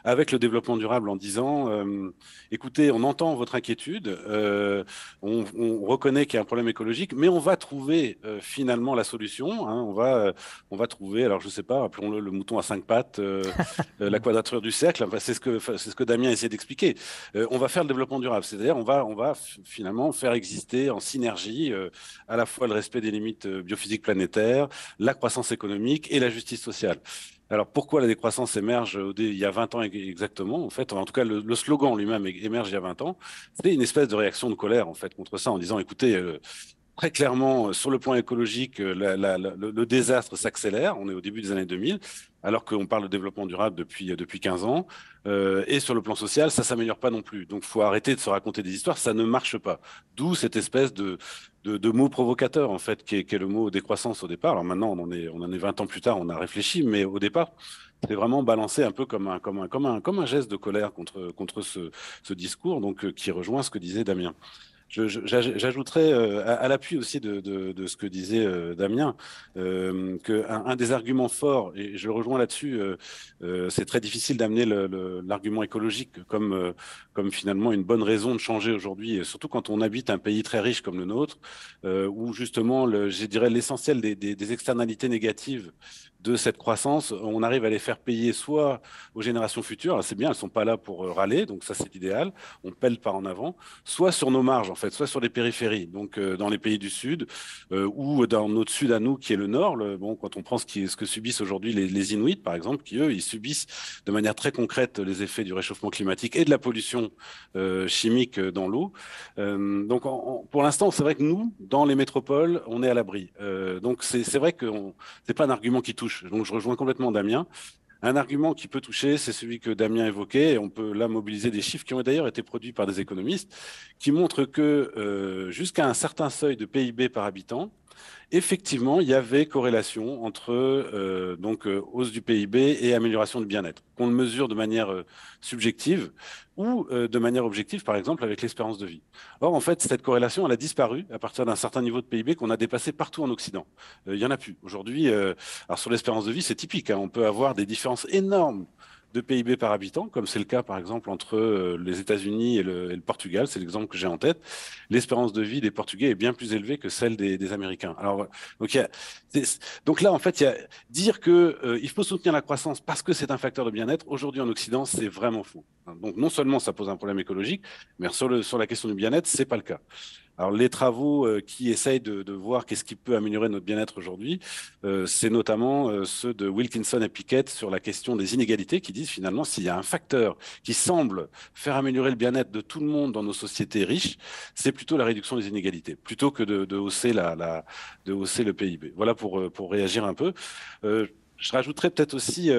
avec le développement durable en disant, euh, écoutez, on entend votre inquiétude, euh, on, on, reconnaît qu'il y a un problème écologique, mais on va trouver euh, finalement la solution. Hein. on, va, on va trouver, alors je ne sais pas, appelons-le le mouton à cinq pattes, [LAUGHS] la quadrature du cercle, enfin, c'est ce, que, c'est ce que Damien essaie d'expliquer. on va faire le développement durable, c'est-à-dire on va, on va finalement faire exister en synergie à la fois le respect des limites biophysiques planétaires, la croissance économique et la justice sociale. Alors pourquoi la décroissance émerge il y a 20 ans exactement En fait, en tout cas, le, slogan lui-même émerge il y a 20 ans. C'est une espèce de réaction de colère en fait contre ça, en disant écoutez, euh, très clairement, euh, sur le plan écologique, euh, le, désastre s'accélère. On est au début des années 2000, alors qu'on parle de développement durable depuis, euh, depuis 15 ans. et sur le plan social, ça ne s'améliore pas non plus. Donc, il faut arrêter de se raconter des histoires. Ça ne marche pas. D'où cette espèce de, de, mot provocateur, en fait, qui est, qui est, le mot décroissance au départ. Alors maintenant, on en, est, on en est 20 ans plus tard, on a réfléchi, mais au départ, c'est vraiment balancé un peu comme un, comme un, comme un, comme un geste de colère contre, contre ce, ce discours, donc, qui rejoint ce que disait Damien. J'ajouterais euh, à, l'appui aussi de, ce que disait euh, Damien euh, qu'un un des arguments forts, et je rejoins là-dessus, euh, c'est très difficile d'amener l'argument écologique comme, comme finalement une bonne raison de changer aujourd'hui, surtout quand on habite un pays très riche comme le nôtre, où justement, le, je dirais, l'essentiel des, des, externalités négatives de cette croissance, on arrive à les faire payer soit aux générations futures, c'est bien, elles ne sont pas là pour euh, râler, donc ça c'est idéal, on pèle pas en avant, soit sur nos marges en fait, soit sur les périphéries, donc euh, dans les pays du Sud euh, ou dans notre Sud à nous qui est le Nord. bon, quand on prend ce, ce que subissent aujourd'hui les, Inuits par exemple, qui eux, ils subissent de manière très concrète les effets du réchauffement climatique et de la pollution chimique dans l'eau. donc pour l'instant, c'est vrai que nous, dans les métropoles, on est à l'abri. donc c'est vrai que c'est pas un argument qui touche donc je rejoins complètement Damien. Un argument qui peut toucher, c'est celui que Damien évoquait, et on peut là mobiliser des chiffres qui ont d'ailleurs été produits par des économistes, qui montrent que euh, jusqu'à un certain seuil de PIB par habitant, effectivement, il y avait corrélation entre euh, donc euh, hausse du PIB et amélioration du bien-être, qu'on le mesure de manière euh, subjective ou de manière objective, par exemple avec l'espérance de vie. Or, en fait, cette corrélation, elle a disparu à partir d'un certain niveau de PIB qu'on a dépassé partout en Occident. il y en a plus aujourd'hui. alors sur l'espérance de vie, c'est typique. Hein. on peut avoir des différences énormes de PIB par habitant, comme c'est le cas par exemple entre euh, les États-Unis et, le, Portugal, c'est l'exemple que j'ai en tête, l'espérance de vie des Portugais est bien plus élevée que celle des, Américains. Alors, donc, donc là, en fait, y a, dire qu'il euh, il faut soutenir la croissance parce que c'est un facteur de bien-être, aujourd'hui en Occident, c'est vraiment faux. Donc non seulement ça pose un problème écologique, mais sur, le, sur la question du bien-être, c'est pas le cas les travaux euh, qui essayent de, voir qu'est-ce qui peut améliorer notre bien-être aujourd'hui, euh, c'est notamment euh, ceux de Wilkinson et Pickett sur la question des inégalités qui disent finalement s'il y a un facteur qui semble faire améliorer le bien-être de tout le monde dans nos sociétés riches, c'est plutôt la réduction des inégalités, plutôt que de, hausser, la, de hausser le PIB. Voilà pour, pour réagir un peu. je rajouterais peut-être aussi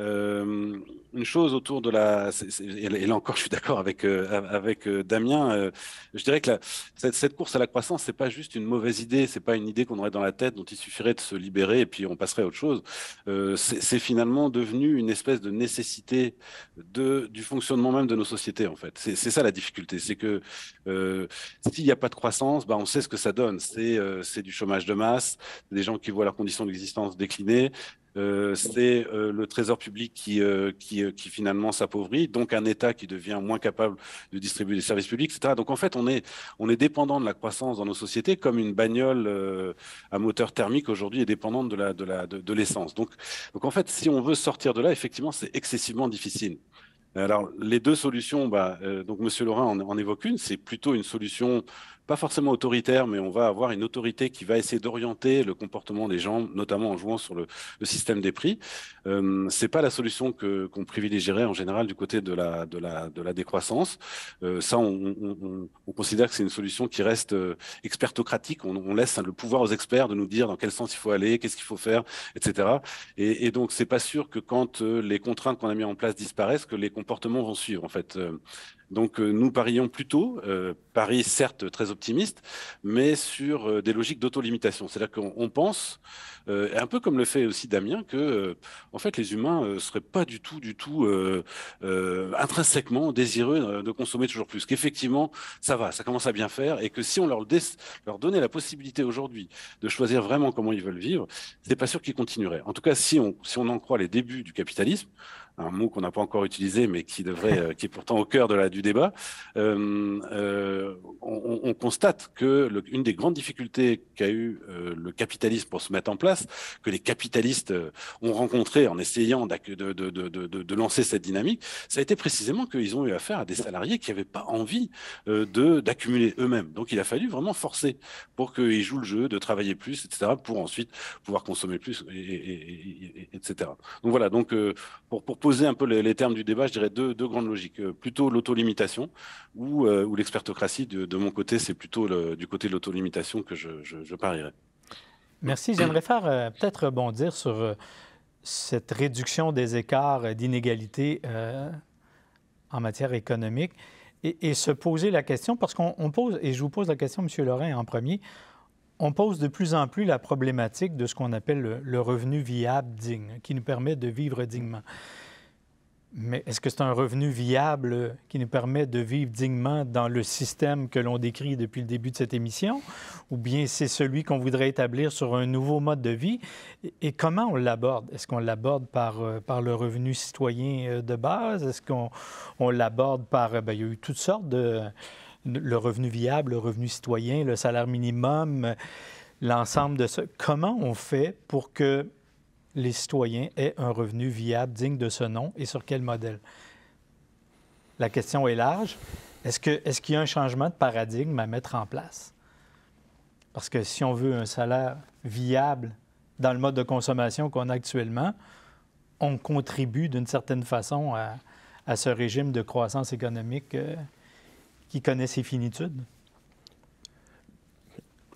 euh, une chose autour de la. Et là encore, [LAUGHS] je suis d'accord avec, euh, avec euh, Damien. je dirais que cette, course à la croissance, c'est pas juste une mauvaise idée, c'est pas une idée qu'on aurait dans la tête dont il suffirait de se libérer et puis on passerait à autre chose. c'est finalement devenu une espèce de nécessité de, du fonctionnement même de nos sociétés, en fait. C'est ça la difficulté. C'est que s'il n'y a pas de croissance, bah, on sait ce que ça donne. C'est du chômage de masse, des gens qui voient leurs conditions d'existence décliner, euh, c'est euh, le trésor public qui, euh, qui, finalement s'appauvrit, donc un État qui devient moins capable de distribuer des services publics, etc. Donc en fait, on est, on est dépendant de la croissance dans nos sociétés comme une bagnole à moteur thermique aujourd'hui est dépendante de l'essence. La, de donc, donc en fait, si on veut sortir de là, effectivement, c'est excessivement difficile. Alors, les deux solutions, bah, donc Monsieur Laurent en évoque une, c'est plutôt une solution pas forcément autoritaire, mais on va avoir une autorité qui va essayer d'orienter le comportement des gens, notamment en jouant sur le, système des prix. Euh, c'est pas la solution que qu'on privilégierait en général du côté de la de la de la décroissance. Euh, ça, on, considère que c'est une solution qui reste euh, expertocratique. On, laisse le pouvoir aux experts de nous dire dans quel sens il faut aller, qu'est-ce qu'il faut faire, etc. Et, et donc c'est pas sûr que quand les contraintes qu'on a mis en place disparaissent, que les comportements vont suivre en fait. Donc euh, nous parions plutôt, euh, Paris certes très optimiste, mais sur euh, des logiques d'autolimitation. C'est-à-dire qu'on pense, euh, un peu comme le fait aussi Damien, que en fait les humains ne seraient pas du tout, du tout intrinsèquement désireux de consommer toujours plus. Qu'effectivement, ça va, ça commence à bien faire, et que si on leur, leur donnait la possibilité aujourd'hui de choisir vraiment comment ils veulent vivre, c'est pas sûr qu'ils continueraient. En tout cas, si on en croit les débuts du capitalisme, un mot qu'on n'a pas encore utilisé, mais qui, devrait, euh, qui est pourtant au cœur de la, du débat, euh, euh, on, constate que une des grandes difficultés qu'a eu le capitalisme pour se mettre en place, que les capitalistes ont rencontré en essayant de, lancer cette dynamique, ça a été précisément qu'ils ont eu affaire à des salariés qui n'avaient pas envie d'accumuler eux-mêmes. Donc il a fallu vraiment forcer pour qu'ils jouent le jeu, de travailler plus, etc., pour ensuite pouvoir consommer plus, et, etc. Donc voilà, donc pour, pour poser un peu les, termes du débat, je dirais deux, grandes logiques. Euh, plutôt l'autolimitation ou, euh, ou l'expertocratie. De, mon côté, c'est plutôt du côté de l'autolimitation que je, je, parierais. Merci. J'aimerais faire euh, peut-être rebondir sur cette réduction des écarts d'inégalité en matière économique et, se poser la question, parce qu'on pose, et je vous pose la question, M. Lorrain, en premier, on pose de plus en plus la problématique de ce qu'on appelle le, revenu viable digne, qui nous permet de vivre dignement. Mais est-ce que c'est un revenu viable qui nous permet de vivre dignement dans le système que l'on décrit depuis le début de cette émission? Ou bien c'est celui qu'on voudrait établir sur un nouveau mode de vie? Et comment on l'aborde? Est-ce qu'on l'aborde par, euh, par le revenu citoyen euh, de base? Est-ce qu'on on, l'aborde par... Euh, bien, il y a eu toutes sortes de... Le revenu viable, le revenu citoyen, le salaire minimum, l'ensemble de ça. Comment on fait pour que les citoyens aient un revenu viable digne de ce nom et sur quel modèle? La question est large. Est-ce qu'il y a un changement de paradigme à mettre en place? Parce que si on veut un salaire viable dans le mode de consommation qu'on a actuellement, on contribue d'une certaine façon à, ce régime de croissance économique euh, qui connaît ses finitudes.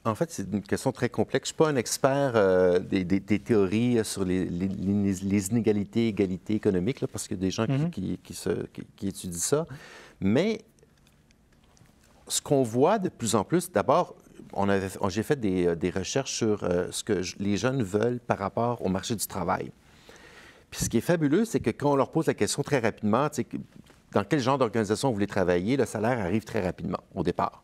En fait, c'est une question très complexe. Je ne suis pas un expert euh, des, théories euh, sur les, les, inégalités, égalités économiques, parce qu'il y a des gens mhm. qui, qui, étudient ça. Mais ce qu'on voit de plus en plus, d'abord, j'ai fait des, euh, recherches sur ce que les jeunes veulent par rapport au marché du travail. Puis ce qui est fabuleux, c'est que quand on leur pose la question très rapidement, dans quel genre d'organisation vous voulez travailler, le salaire arrive très rapidement au départ.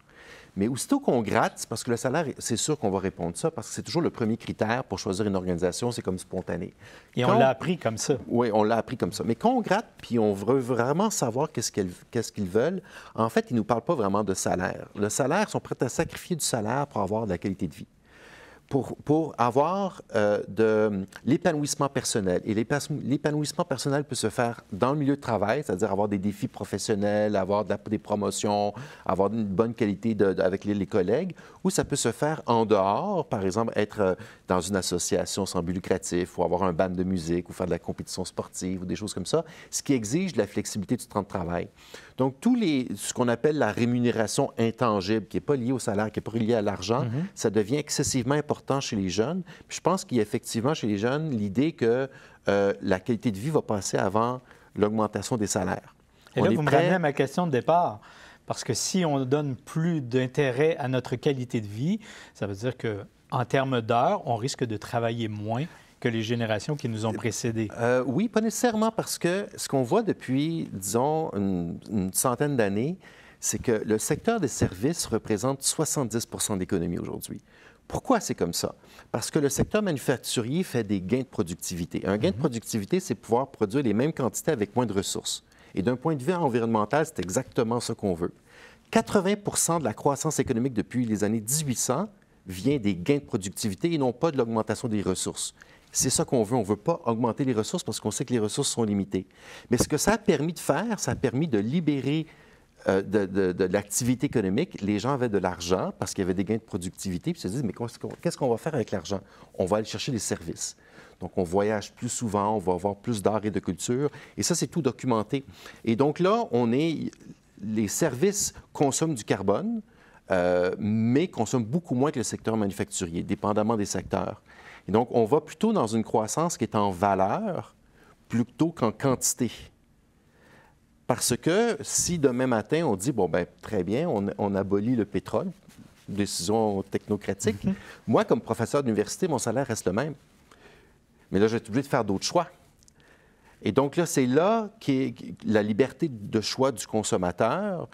Mais aussitôt qu'on gratte, parce que le salaire, c'est sûr qu'on va répondre ça, parce que c'est toujours le premier critère pour choisir une organisation, c'est comme spontané. Et on l'a appris comme ça. Oui, on l'a appris comme ça. Mais quand on gratte, puis on veut vraiment savoir qu'est-ce qu'ils qu'est-ce veulent, en fait, ils ne nous parlent pas vraiment de salaire. Le salaire, ils sont prêts à sacrifier du salaire pour avoir de la qualité de vie pour, pour avoir euh, de l'épanouissement personnel. Et l'épanouissement personnel peut se faire dans le milieu de travail, c'est-à-dire avoir des défis professionnels, avoir des promotions, avoir une bonne qualité de, avec les, les, collègues, ou ça peut se faire en dehors, par exemple être euh, dans une association sans but lucratif, ou avoir un band de musique, ou faire de la compétition sportive, ou des choses comme ça, ce qui exige de la flexibilité du temps de travail. Donc, tout ce qu'on appelle la rémunération intangible, qui n'est pas liée au salaire, qui n'est pas liée à l'argent, mhm. ça devient excessivement important chez les jeunes. je pense qu'il y a effectivement chez les jeunes l'idée que euh, la qualité de vie va passer avant l'augmentation des salaires. Et là, vous me ramenez à ma question de départ. Parce que si on donne plus d'intérêt à notre qualité de vie, ça veut dire que en termes d'heures, on risque de travailler moins que les générations qui nous ont précédés? Euh, oui, pas nécessairement, parce que ce qu'on voit depuis, disons, une, centaine d'années, c'est que le secteur des services représente 70 d'économie aujourd'hui. Pourquoi c'est comme ça? Parce que le secteur manufacturier fait des gains de productivité. Un gain de mhm. productivité, c'est pouvoir produire les mêmes quantités avec moins de ressources. Et d'un point de vue environnemental, c'est exactement ce qu'on veut. 80 de la croissance économique depuis les années 1800 vient des gains de productivité et non pas de l'augmentation des ressources. C'est ça qu'on veut. On ne veut pas augmenter les ressources parce qu'on sait que les ressources sont limitées. Mais ce que ça a permis de faire, ça a permis de libérer euh, de, l'activité économique. Les gens avaient de l'argent parce qu'il y avait des gains de productivité. Puis ils se disent mais qu'est-ce qu'on va faire avec l'argent? On va aller chercher des services. Donc, on voyage plus souvent, on va avoir plus d'art et de culture. Et ça, c'est tout documenté. Et donc là, on est... Les services consomment du carbone, euh, mais consomment beaucoup moins que le secteur manufacturier, dépendamment des secteurs. Et donc, on va plutôt dans une croissance qui est en valeur plutôt qu'en quantité. Parce que si demain matin, on dit, bon, ben très bien, on, abolit le pétrole, décision technocratique, mhm. moi, comme professeur d'université, mon salaire reste le même. Mais là, je vais obligé de faire d'autres choix. Et donc là, c'est là qu'est la liberté de choix du consommateur,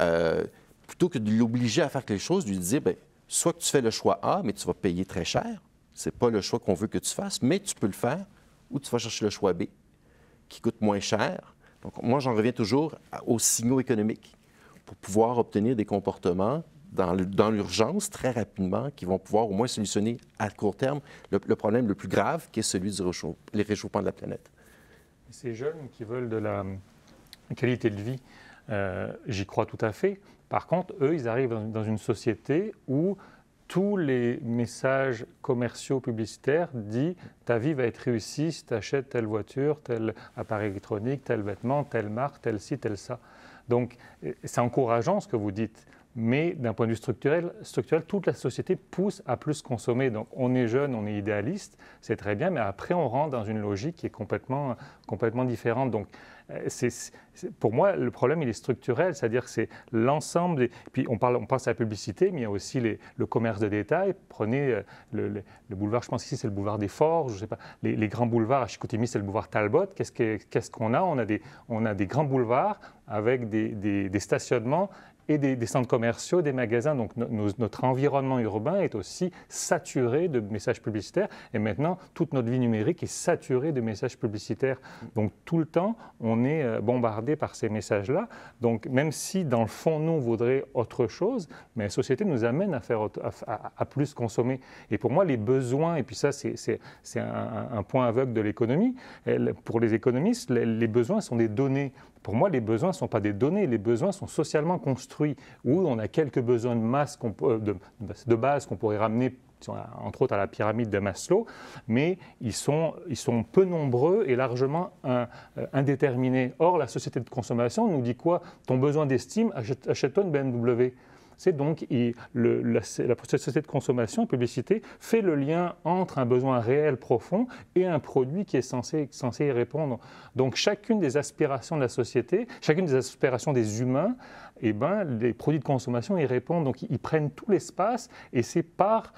euh, plutôt que de l'obliger à faire quelque chose, de lui dire, bien, soit que tu fais le choix A, mais tu vas payer très cher, n'est pas le choix qu'on veut que tu fasses, mais tu peux le faire ou tu vas chercher le choix B qui coûte moins cher. Donc, moi, j'en reviens toujours aux signaux économiques pour pouvoir obtenir des comportements dans l'urgence très rapidement qui vont pouvoir au moins solutionner à court terme le, problème le plus grave qui est celui du réchauffement de la planète. Ces jeunes qui veulent de la qualité de vie, euh, j'y crois tout à fait. Par contre, eux, ils arrivent dans une société où tous les messages commerciaux publicitaires disent ta vie va être réussie si tu achètes telle voiture, tel appareil électronique, tel vêtement, telle marque, tel ci, tel ça. Donc c'est encourageant ce que vous dites mais d'un point de vue structurel, structurel, toute la société pousse à plus consommer. Donc on est jeune, on est idéaliste, c'est très bien, mais après on rentre dans une logique qui est complètement, complètement différente. Donc euh, c'est, pour moi, le problème, il est structurel, c'est-à-dire que c'est l'ensemble. Puis on, parle, on pense à la publicité, mais il y a aussi le commerce de détail. Prenez euh, le, boulevard, je pense ici c'est le boulevard des Forges, je sais pas, les, grands boulevards à Chicoutimi, c'est le boulevard Talbot. Qu'est-ce, qu'on a on a, des, on a des grands boulevards avec des, des, des stationnements et des, centres commerciaux, des magasins. Donc notre environnement urbain est aussi saturé de messages publicitaires. Et maintenant, toute notre vie numérique est saturée de messages publicitaires. Donc tout le temps, on est euh, bombardé par ces messages-là. Donc même si dans le fond, nous, voudrions autre chose, mais la société nous amène à, faire, à, plus consommer. Et pour moi, les besoins, et puis ça, c'est un, un, point aveugle de l'économie, pour les économistes, les besoins sont des données. Pour moi, les besoins ne sont pas des données, les besoins sont socialement construits. Où on a quelques besoins de, masse euh, de, base qu'on pourrait ramener entre autres à la pyramide de Maslow, mais ils sont, ils sont peu nombreux et largement euh, indéterminés. Or, la société de consommation nous dit quoi Ton besoin d'estime, achète-toi une BMW c'est donc la, société de consommation, publicité, fait le lien entre un besoin réel profond et un produit qui est censé, censé y répondre. Donc chacune des aspirations de la société, chacune des aspirations des humains eh ben, les produits de consommation y répondent. Donc ils prennent tout l'espace et c'est par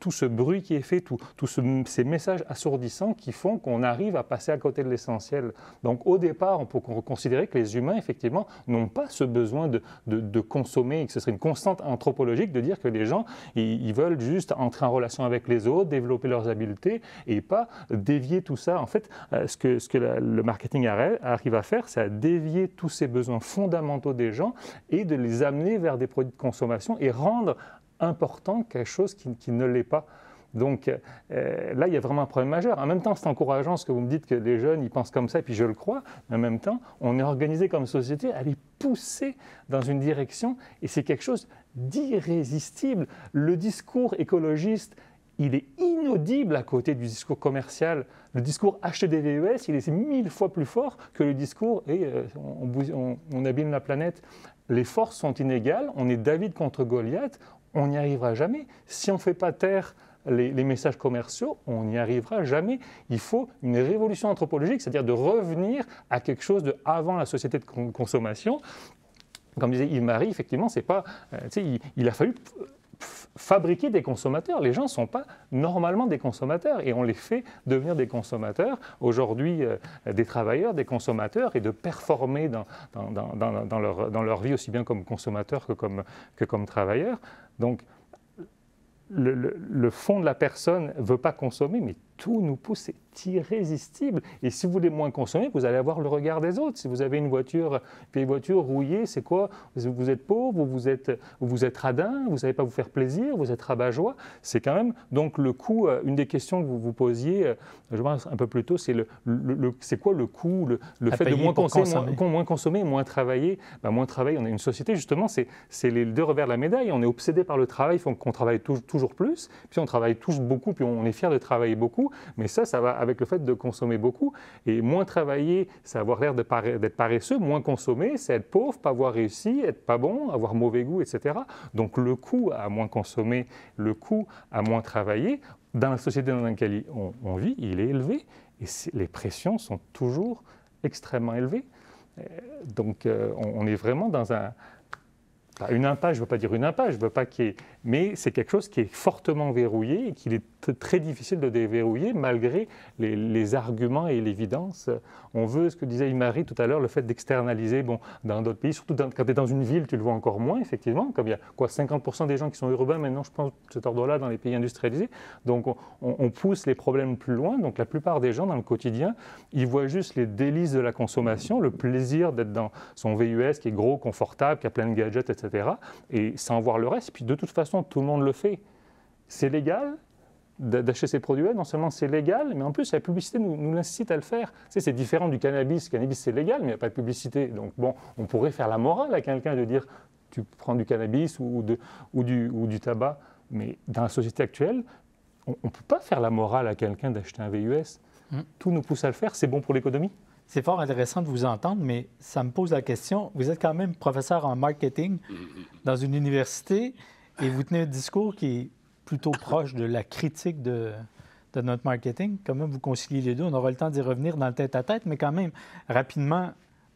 tout ce bruit qui est fait, tous ces messages assourdissants qui font qu'on arrive à passer à côté de l'essentiel. Donc au départ, on peut considérer que les humains, effectivement, n'ont pas ce besoin de, consommer et que ce serait une constante anthropologique de dire que les gens, ils, veulent juste entrer en relation avec les autres, développer leurs habiletés et pas dévier tout ça. En fait, euh, ce que, ce que le marketing arrive à faire, c'est à dévier tous ces besoins fondamentaux des gens et de les amener vers des produits de consommation et rendre important quelque chose qui, ne l'est pas. Donc euh, là, il y a vraiment un problème majeur. En même temps, c'est encourageant ce que vous me dites que les jeunes, ils pensent comme ça, et puis je le crois. Mais en même temps, on est organisé comme société à les pousser dans une direction, et c'est quelque chose d'irrésistible. Le discours écologiste, il est inaudible à côté du discours commercial. Le discours HDVES, il est mille fois plus fort que le discours et euh, on, abîme la planète. Les forces sont inégales, on est David contre Goliath, on n'y arrivera jamais. Si on ne fait pas taire les, messages commerciaux, on n'y arrivera jamais. Il faut une révolution anthropologique, c'est-à-dire de revenir à quelque chose de avant la société de consommation. Comme disait Yves-Marie, effectivement, c'est pas, euh, il, a fallu fabriquer des consommateurs. Les gens ne sont pas normalement des consommateurs et on les fait devenir des consommateurs, aujourd'hui euh, des travailleurs, des consommateurs, et de performer dans, dans, leur, dans leur vie aussi bien comme consommateur que comme, que comme travailleurs. Donc le, fond de la personne ne veut pas consommer, mais tout nous pousse, c'est irrésistible. Et si vous voulez moins consommer, vous allez avoir le regard des autres. Si vous avez une voiture, une voiture rouillée, c'est quoi Vous êtes pauvre, vous êtes, vous êtes radin, vous savez pas vous faire plaisir, vous êtes rabat-joie. C'est quand même donc le coût. Euh, une des questions que vous vous posiez, euh, je pense un peu plus tôt, c'est le, c'est quoi le coût, le, fait de moins consommer, Moins, moins travailler. Bah, moins travailler, on est une société justement, c'est c'est les deux revers de la médaille. On est obsédé par le travail, il faut qu'on travaille toujours plus, puis on travaille tous beaucoup, puis on est fier de travailler beaucoup mais ça, ça va avec le fait de consommer beaucoup. Et moins travailler, c'est avoir l'air d'être paresseux, moins consommer, c'est être pauvre, pas avoir réussi, être pas bon, avoir mauvais goût, etc. Donc le coût à moins consommer, le coût à moins travailler, dans la société dans laquelle on, vit, il est élevé. Et les pressions sont toujours extrêmement élevées. Euh, donc euh, on, est vraiment dans un, une impasse, je ne veux pas dire une impasse, je ne veux pas qu'il y ait mais c'est quelque chose qui est fortement verrouillé et qu'il est très difficile de déverrouiller malgré les, arguments et l'évidence. On veut, ce que disait Imari tout à l'heure, le fait d'externaliser bon, dans d'autres pays, surtout quand tu es dans une ville, tu le vois encore moins, effectivement, comme il y a quoi, 50% des gens qui sont urbains maintenant, je pense, cet ordre-là, dans les pays industrialisés. Donc on, on, pousse les problèmes plus loin. Donc la plupart des gens, dans le quotidien, ils voient juste les délices de la consommation, le plaisir d'être dans son VUS qui est gros, confortable, qui a plein de gadgets, etc. Et sans voir le reste. Puis de toute façon, tout le monde le fait. C'est légal d'acheter ces produits-là, non seulement c'est légal, mais en plus la publicité nous, nous incite à le faire. c'est différent du cannabis. Le cannabis, c'est légal, mais il n'y a pas de publicité. Donc bon, on pourrait faire la morale à quelqu'un de dire tu prends du cannabis ou, du, tabac. Mais dans la société actuelle, on ne peut pas faire la morale à quelqu'un d'acheter un VUS. Hmm. Tout nous pousse à le faire, c'est bon pour l'économie. C'est fort intéressant de vous entendre, mais ça me pose la question, vous êtes quand même professeur en marketing [LAUGHS] dans une université et vous tenez un discours qui est plutôt proche de la critique de, notre marketing. Quand même, vous conciliez les deux? On aura le temps d'y revenir dans le tête-à-tête, mais quand même, rapidement,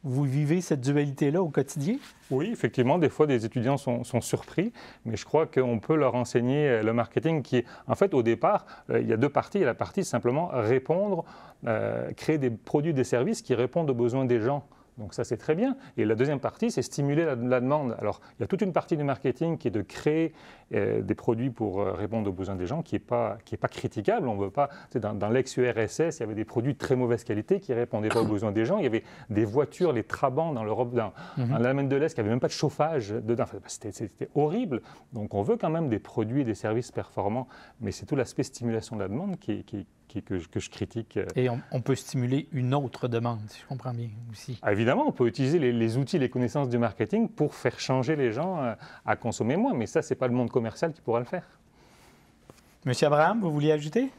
vous vivez cette dualité-là au quotidien? Oui, effectivement, des fois, des étudiants sont, surpris, mais je crois qu'on peut leur enseigner euh, le marketing qui en fait, au départ, euh, il y a deux parties. La partie simplement répondre, euh, créer des produits, des services qui répondent aux besoins des gens. Donc ça, c'est très bien. Et la deuxième partie, c'est stimuler la, la, demande. Alors, il y a toute une partie du marketing qui est de créer euh, des produits pour euh, répondre aux besoins des gens qui n'est pas, qui est pas critiquable. On veut pas... Dans, dans l'ex-URSS, il y avait des produits de très mauvaise qualité qui ne répondaient pas aux besoins des gens. Il y avait des voitures, les Trabants dans l'Europe, mhm. l'Allemagne de l'Est, qui n'avaient même pas de chauffage dedans. Bah, c'était horrible. Donc, on veut quand même des produits et des services performants. Mais c'est tout l'aspect stimulation de la demande qui, qui, que, je critique. Euh. Et on, peut stimuler une autre demande, si je comprends bien aussi. Ah, évidemment, on peut utiliser les, outils, les connaissances du marketing pour faire changer les gens euh, à consommer moins, mais ça, ce n'est pas le monde commercial qui pourra le faire. Monsieur Abraham, vous vouliez ajouter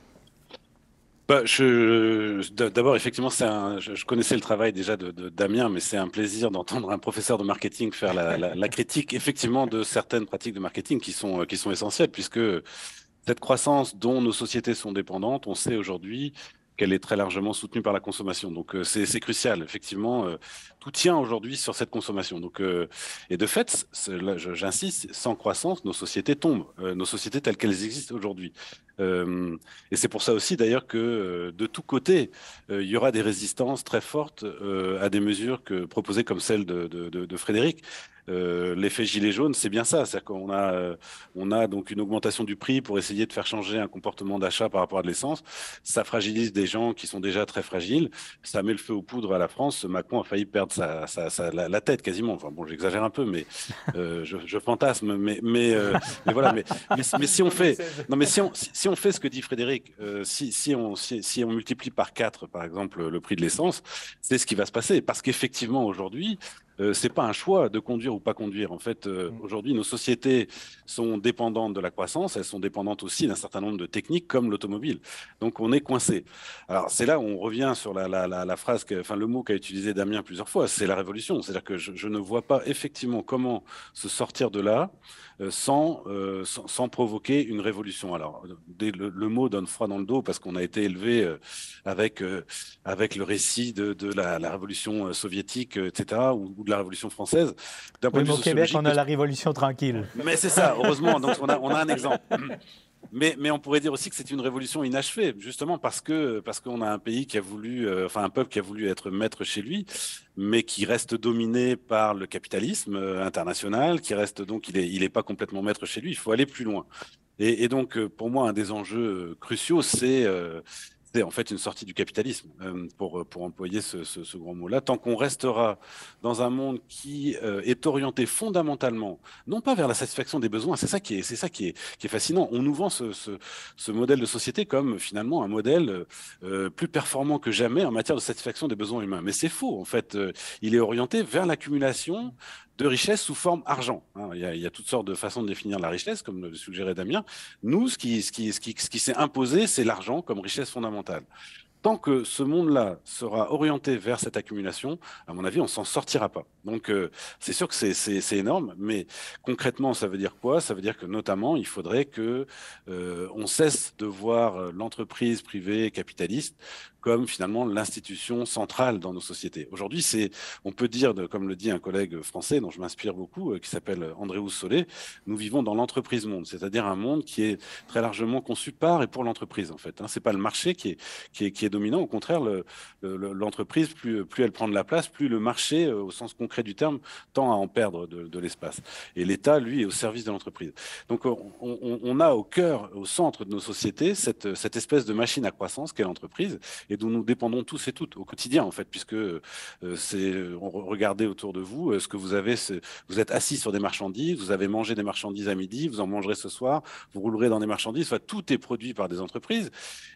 bah, je, D'abord, effectivement, un, je, connaissais le travail déjà de, Damien, mais c'est un plaisir d'entendre un professeur de marketing faire la, critique, effectivement, de certaines pratiques de marketing qui sont, qui sont essentielles, puisque cette croissance dont nos sociétés sont dépendantes, on sait aujourd'hui qu'elle est très largement soutenue par la consommation. Donc euh, c'est crucial. Effectivement, euh, tout tient aujourd'hui sur cette consommation. Donc, euh, et de fait, j'insiste, sans croissance, nos sociétés tombent, nos sociétés telles qu'elles existent aujourd'hui. et c'est pour ça aussi d'ailleurs que de tous côtés, il y aura des résistances très fortes à des mesures que, proposées comme celle de, de, de Frédéric. Euh, l'effet gilet jaune, c'est bien ça. C'est-à-dire qu'on a, euh, on a donc une augmentation du prix pour essayer de faire changer un comportement d'achat par rapport à de l'essence. Ça fragilise des gens qui sont déjà très fragiles. Ça met le feu aux poudres à la France. Macron a failli perdre sa, sa, sa la, tête quasiment. Enfin bon, j'exagère un peu, mais euh, je, je, fantasme. Mais, mais, mais voilà. Mais, mais, si on fait, non, mais si on, si, on fait ce que dit Frédéric, si, si, on, si, si on multiplie par 4, par exemple, le prix de l'essence, c'est ce qui va se passer. Parce qu'effectivement, aujourd'hui, euh, c'est pas un choix de conduire ou pas conduire. En fait, euh, mm. aujourd'hui, nos sociétés sont dépendantes de la croissance, elles sont dépendantes aussi d'un certain nombre de techniques comme l'automobile. Donc, on est coincé. Alors, c'est là où on revient sur la, phrase, que, enfin, le mot qu'a utilisé Damien plusieurs fois, c'est la révolution. C'est-à-dire que je, ne vois pas effectivement comment se sortir de là euh, sans, sans, provoquer une révolution. Alors, le, mot donne froid dans le dos parce qu'on a été élevé avec, avec le récit de, la, révolution soviétique, etc., où la Révolution française. D'un point au Québec, on a la Révolution tranquille. Mais c'est ça, [LAUGHS] heureusement. donc on a, on a un exemple. Mais, mais, on pourrait dire aussi que c'est une révolution inachevée, justement parce que parce qu'on a un pays qui a voulu, euh, enfin un peuple qui a voulu être maître chez lui, mais qui reste dominé par le capitalisme euh, international, qui reste donc il est il est pas complètement maître chez lui. Il faut aller plus loin. Et, donc euh, pour moi un des enjeux cruciaux c'est en fait une sortie du capitalisme, euh, pour, euh, pour employer ce, ce, grand mot-là. Tant qu'on restera dans un monde qui euh, est orienté fondamentalement, non pas vers la satisfaction des besoins, c'est ça qui est, c'est ça qui est, fascinant. On nous vend ce, modèle de société comme finalement un modèle plus performant que jamais en matière de satisfaction des besoins humains. Mais c'est faux, en fait. Il est orienté vers l'accumulation de richesse sous forme argent. Hein. Il y, a, toutes sortes de façons de définir la richesse, comme le suggérait Damien. Nous, ce qui, s'est imposé, c'est l'argent comme richesse fondamentale. Tant que ce monde-là sera orienté vers cette accumulation, à mon avis, on ne s'en sortira pas. Donc, euh, c'est sûr que c'est énorme, mais concrètement, ça veut dire quoi Ça veut dire que notamment, il faudrait que euh, on cesse de voir euh, l'entreprise privée capitaliste comme finalement l'institution centrale dans nos sociétés. Aujourd'hui, c'est, on peut dire, comme le dit un collègue français dont je m'inspire beaucoup, euh, qui s'appelle André Soleil, nous vivons dans l'entreprise monde, c'est-à-dire un monde qui est très largement conçu par et pour l'entreprise en fait. Hein. C'est pas le marché qui est, qui est, qui est dominant, au contraire, l'entreprise, le, plus, plus elle prend de la place, plus le marché, euh, au sens concret du terme, tend à en perdre de, l'espace. Et l'État, lui, est au service de l'entreprise. Donc on, a au cœur, au centre de nos sociétés, cette, cette espèce de machine à croissance qu'est l'entreprise. Et d'où dont nous dépendons tous et toutes au quotidien, en fait, puisque euh, c'est c'est, euh, regardez autour de vous, euh, ce que vous avez, vous êtes assis sur des marchandises, vous avez mangé des marchandises à midi, vous en mangerez ce soir, vous roulerez dans des marchandises, enfin, tout est produit par des entreprises,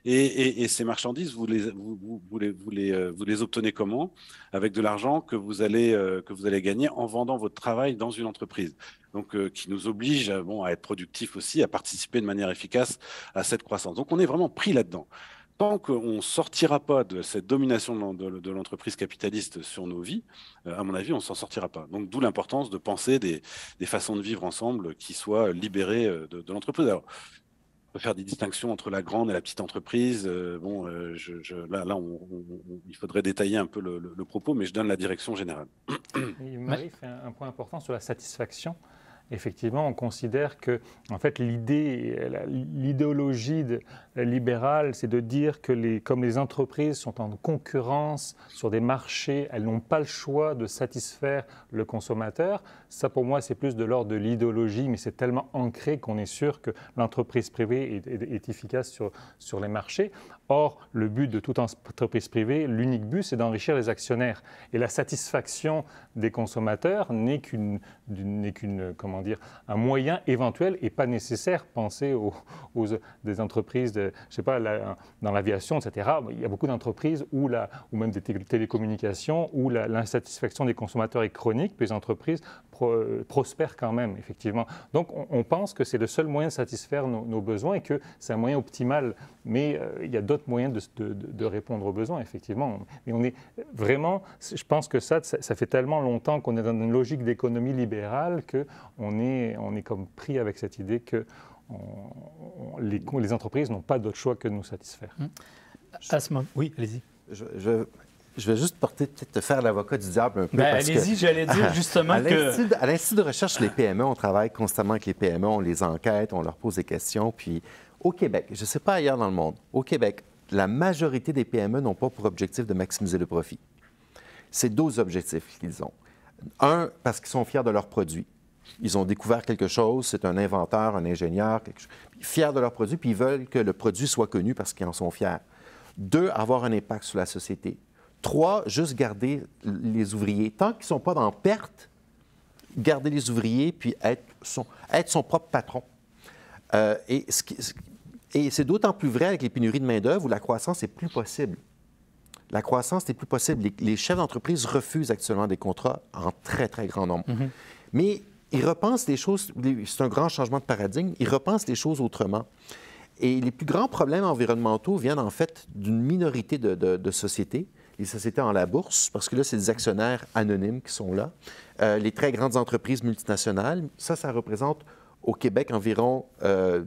et, ces marchandises, vous les, vous, les, obtenez comment Avec de l'argent que vous allez, que vous allez gagner en vendant votre travail dans une entreprise donc qui nous oblige bon, à être productif aussi, à participer de manière efficace à cette croissance. Donc on est vraiment pris là-dedans tant qu'on ne sortira pas de cette domination de, l'entreprise capitaliste sur nos vies, euh, à mon avis, on ne s'en sortira pas. Donc, d'où l'importance de penser des, façons de vivre ensemble qui soient libérées euh, de, l'entreprise. Alors, on peut faire des distinctions entre la grande et la petite entreprise. Euh, bon, là, il faudrait détailler un peu le, propos, mais je donne la direction générale. Marie fait un point important sur la satisfaction effectivement, on considère que, en fait, l'idée, l'idéologie euh, libérale, c'est de dire que les, comme les entreprises sont en concurrence sur des marchés, elles n'ont pas le choix de satisfaire le consommateur. Ça, pour moi, c'est plus de l'ordre de l'idéologie, mais c'est tellement ancré qu'on est sûr que l'entreprise privée est, efficace sur, sur les marchés. Or, le but de toute entreprise privée, l'unique but, c'est d'enrichir les actionnaires. Et la satisfaction des consommateurs n'est qu'une, qu'une, comment dire, un moyen éventuel et pas nécessaire. Pensez aux, des entreprises, de, je sais pas, dans l'aviation, etc. Il y a beaucoup d'entreprises ou même des télécommunications où l'insatisfaction des consommateurs est chronique. Les entreprises euh, prospère quand même, effectivement. Donc, on, pense que c'est le seul moyen de satisfaire nos, besoins et que c'est un moyen optimal. Mais euh, il y a d'autres moyens de, répondre aux besoins, effectivement. Mais on est euh, vraiment, je pense que ça, ça, fait tellement longtemps qu'on est dans une logique d'économie libérale qu'on est, on est comme pris avec cette idée que les, entreprises n'ont pas d'autre choix que de nous satisfaire. à ce moment, oui, allez-y. je, je vais juste porter, peut-être te faire l'avocat du diable un peu. Ben, allez-y, j'allais dire [LAUGHS] justement à, que. À l'Institut de recherche, les PME, on travaille constamment avec les PME, on les enquête, on leur pose des questions. Puis au Québec, je ne sais pas ailleurs dans le monde, au Québec, la majorité des PME n'ont pas pour objectif de maximiser le profit. C'est deux objectifs qu'ils ont. Un, parce qu'ils sont fiers de leurs produits. Ils ont découvert quelque chose, c'est un inventeur, un ingénieur, quelque chose. fiers de leurs produits, puis ils veulent que le produit soit connu parce qu'ils en sont fiers. Deux, avoir un impact sur la société. Trois, juste garder les ouvriers. Tant qu'ils ne sont pas en perte, garder les ouvriers puis être son, propre patron. Euh, et c'est d'autant plus vrai avec les pénuries de main-d'œuvre où la croissance est plus possible. La croissance n'est plus possible. Les, chefs d'entreprise refusent actuellement des contrats en très, très grand nombre. Mm-hmm. Mais ils repensent les choses, c'est un grand changement de paradigme, ils repensent les choses autrement. Et les plus grands problèmes environnementaux viennent en fait d'une minorité de, de sociétés et ça, c'était en la bourse, parce que là, c'est des actionnaires anonymes qui sont là. Euh, les très grandes entreprises multinationales, ça, ça représente au Québec environ 19 euh,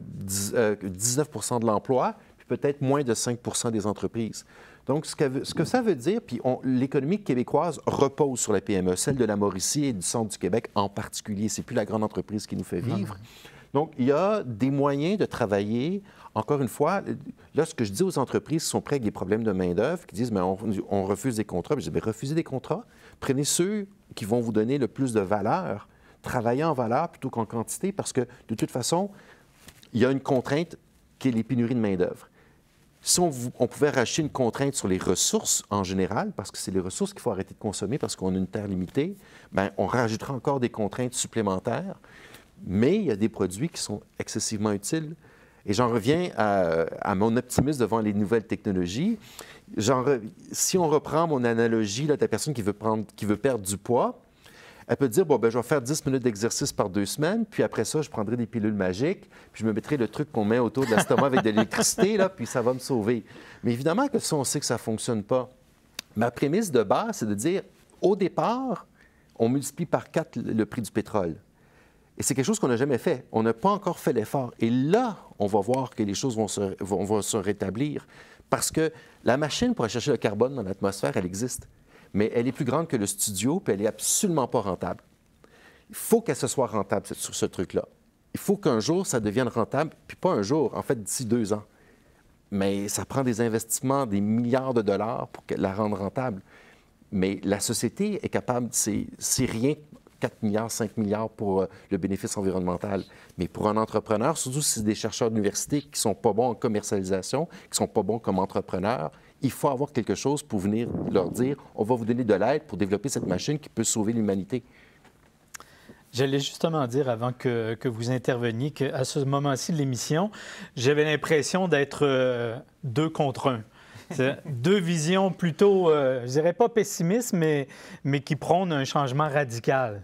euh, de l'emploi, puis peut-être moins de 5 des entreprises. Donc, ce que, ça veut dire, puis l'économie québécoise repose sur la PME, celle de la Mauricie et du centre du Québec en particulier. C'est plus la grande entreprise qui nous fait vivre. Donc, il y a des moyens de travailler. Encore une fois, là, ce que je dis aux entreprises qui sont prêtes avec des problèmes de main-d'œuvre, qui disent, mais on, refuse des contrats, je dis, mais ben, refusez des contrats, prenez ceux qui vont vous donner le plus de valeur, travaillez en valeur plutôt qu'en quantité, parce que de toute façon, il y a une contrainte qui est les pénuries de main-d'œuvre. Si on, pouvait racheter une contrainte sur les ressources en général, parce que c'est les ressources qu'il faut arrêter de consommer parce qu'on a une terre limitée, ben, on rajoutera encore des contraintes supplémentaires. Mais il y a des produits qui sont excessivement utiles. Et j'en reviens à, mon optimisme devant les nouvelles technologies. Si on reprend mon analogie là, de la personne qui veut, prendre, qui veut perdre du poids, elle peut dire, bon, ben, je vais faire 10 minutes d'exercice par deux semaines, puis après ça, je prendrai des pilules magiques, puis je me mettrai le truc qu'on met autour de l'estomac avec de l'électricité, là, puis ça va me sauver. Mais évidemment que ça, on sait que ça ne fonctionne pas. Ma prémisse de base, c'est de dire, au départ, on multiplie par quatre le prix du pétrole. Et c'est quelque chose qu'on n'a jamais fait. On n'a pas encore fait l'effort. Et là, on va voir que les choses vont se, rétablir parce que la machine pour chercher le carbone dans l'atmosphère, elle existe. Mais elle est plus grande que le studio, puis elle n'est absolument pas rentable. Il faut qu'elle se soit rentable sur ce truc-là. Il faut qu'un jour, ça devienne rentable, puis pas un jour, en fait, d'ici deux ans. Mais ça prend des investissements, des milliards de dollars pour la rendre rentable. Mais la société est capable, c'est rien 4 milliards, 5 milliards pour euh, le bénéfice environnemental. Mais pour un entrepreneur, surtout si c'est des chercheurs d'université qui sont pas bons en commercialisation, qui ne sont pas bons comme entrepreneurs, il faut avoir quelque chose pour venir leur dire on va vous donner de l'aide pour développer cette machine qui peut sauver l'humanité. J'allais justement dire avant que, que vous interveniez qu'à ce moment-ci de l'émission, j'avais l'impression d'être euh, deux contre un deux visions plutôt, euh, je dirais pas pessimistes, mais, mais qui prônent un changement radical.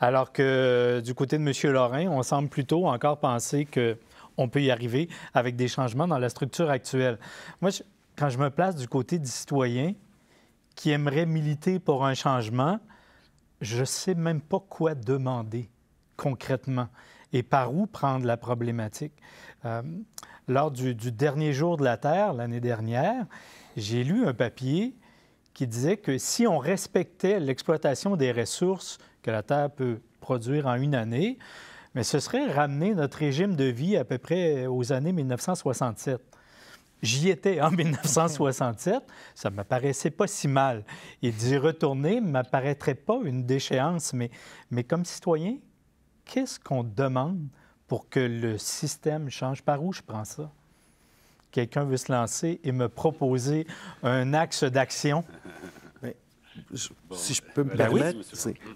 Alors que euh, du côté de M. Lorrain, on semble plutôt encore penser que on peut y arriver avec des changements dans la structure actuelle. Moi, quand je me place du côté du citoyen qui aimerait militer pour un changement, je ne sais même pas quoi demander concrètement et par où prendre la problématique. Euh, lors du, dernier jour de la Terre, l'année dernière, j'ai lu un papier qui disait que si on respectait l'exploitation des ressources que la Terre peut produire en une année, mais ce serait ramener notre régime de vie à peu près aux années 1967. J'y étais en 1967, ça ne m'apparaissait pas si mal. Et d'y retourner ne m'apparaîtrait pas une déchéance, mais comme citoyen, qu'est-ce qu'on demande pour que le système change? Par où je prends ça? Quelqu'un veut se lancer et me proposer un axe d'action? Ben, si je peux me ben permettre,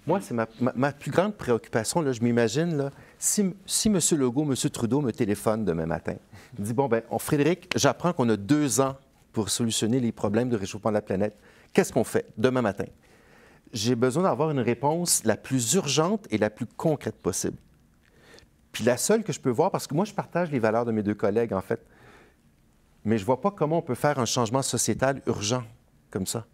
moi, c'est ma, plus grande préoccupation. Là, je m'imagine, là, si, si M. Legault, M. Trudeau me téléphone demain matin, dit Bon, ben, on, Frédéric, j'apprends qu'on a deux ans pour solutionner les problèmes de réchauffement de la planète. Qu'est-ce qu'on fait demain matin J'ai besoin d'avoir une réponse la plus urgente et la plus concrète possible. Puis la seule que je peux voir, parce que moi, je partage les valeurs de mes deux collègues, en fait, mais je ne vois pas comment on peut faire un changement sociétal urgent comme ça.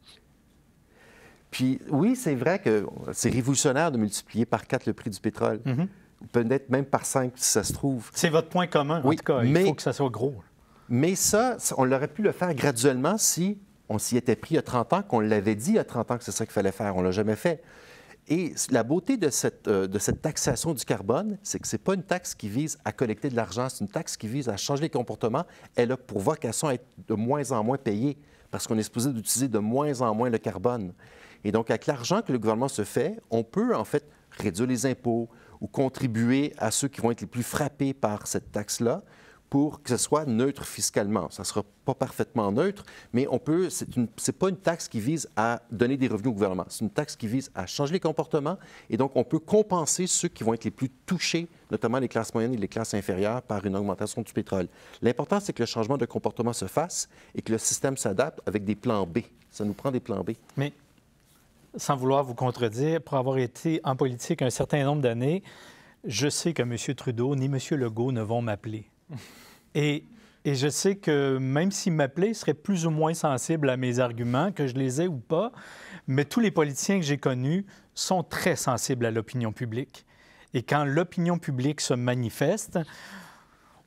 Puis oui, c'est vrai que c'est révolutionnaire de multiplier par quatre le prix du pétrole. Mhm. Peut-être même par cinq, si ça se trouve. C'est votre point commun, en tout cas. Il faut que ça soit gros. Mais ça, on l'aurait pu le faire graduellement si on s'y était pris il y a 30 ans, qu'on l'avait dit il y a 30 ans que c'est ça qu'il fallait faire. On ne l'a jamais fait. Et la beauté euh, de cette, taxation du carbone, c'est que ce n'est pas une taxe qui vise à collecter de l'argent, c'est une taxe qui vise à changer les comportements. Elle a pour vocation à être de moins en moins payée parce qu'on est supposé d'utiliser de moins en moins le carbone. Et donc, avec l'argent que le gouvernement se fait, on peut en fait réduire les impôts ou contribuer à ceux qui vont être les plus frappés par cette taxe-là pour que ce soit neutre fiscalement. Ça ne sera pas parfaitement neutre, mais on peut. C'est n'est pas une taxe qui vise à donner des revenus au gouvernement. C'est une taxe qui vise à changer les comportements et donc on peut compenser ceux qui vont être les plus touchés, notamment les classes moyennes et les classes inférieures, par une augmentation du pétrole. L'important, c'est que le changement de comportement se fasse et que le système s'adapte avec des plans B. Ça nous prend des plans B. Mais sans vouloir vous contredire, pour avoir été en politique un certain nombre d'années, je sais que M. Trudeau ni M. Legault ne vont m'appeler [LAUGHS] Et, je sais que même s'il m'appelait, il serait plus ou moins sensible à mes arguments, que je les ai ou pas. Mais tous les politiciens que j'ai connus sont très sensibles à l'opinion publique. Et quand l'opinion publique se manifeste,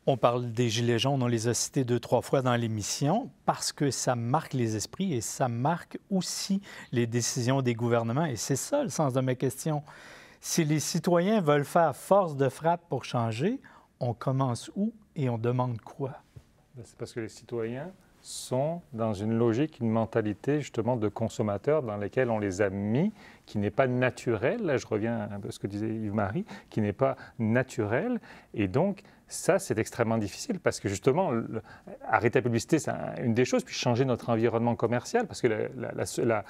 on parle des Gilets jaunes, on les a cités deux, trois fois dans l'émission, parce que ça marque les esprits et ça marque aussi les décisions des gouvernements. Et c'est ça le sens de ma question. Si les citoyens veulent faire force de frappe pour changer, on commence où et on demande quoi? Ben, c'est parce que les citoyens sont dans une logique, une mentalité justement de consommateurs dans laquelle on les a mis qui n'est pas naturel, là je reviens à ce que disait Yves-Marie, qui n'est pas naturel et donc ça, c'est extrêmement difficile parce que justement, arrêter la publicité, c'est une des choses, puis changer notre environnement commercial parce que la,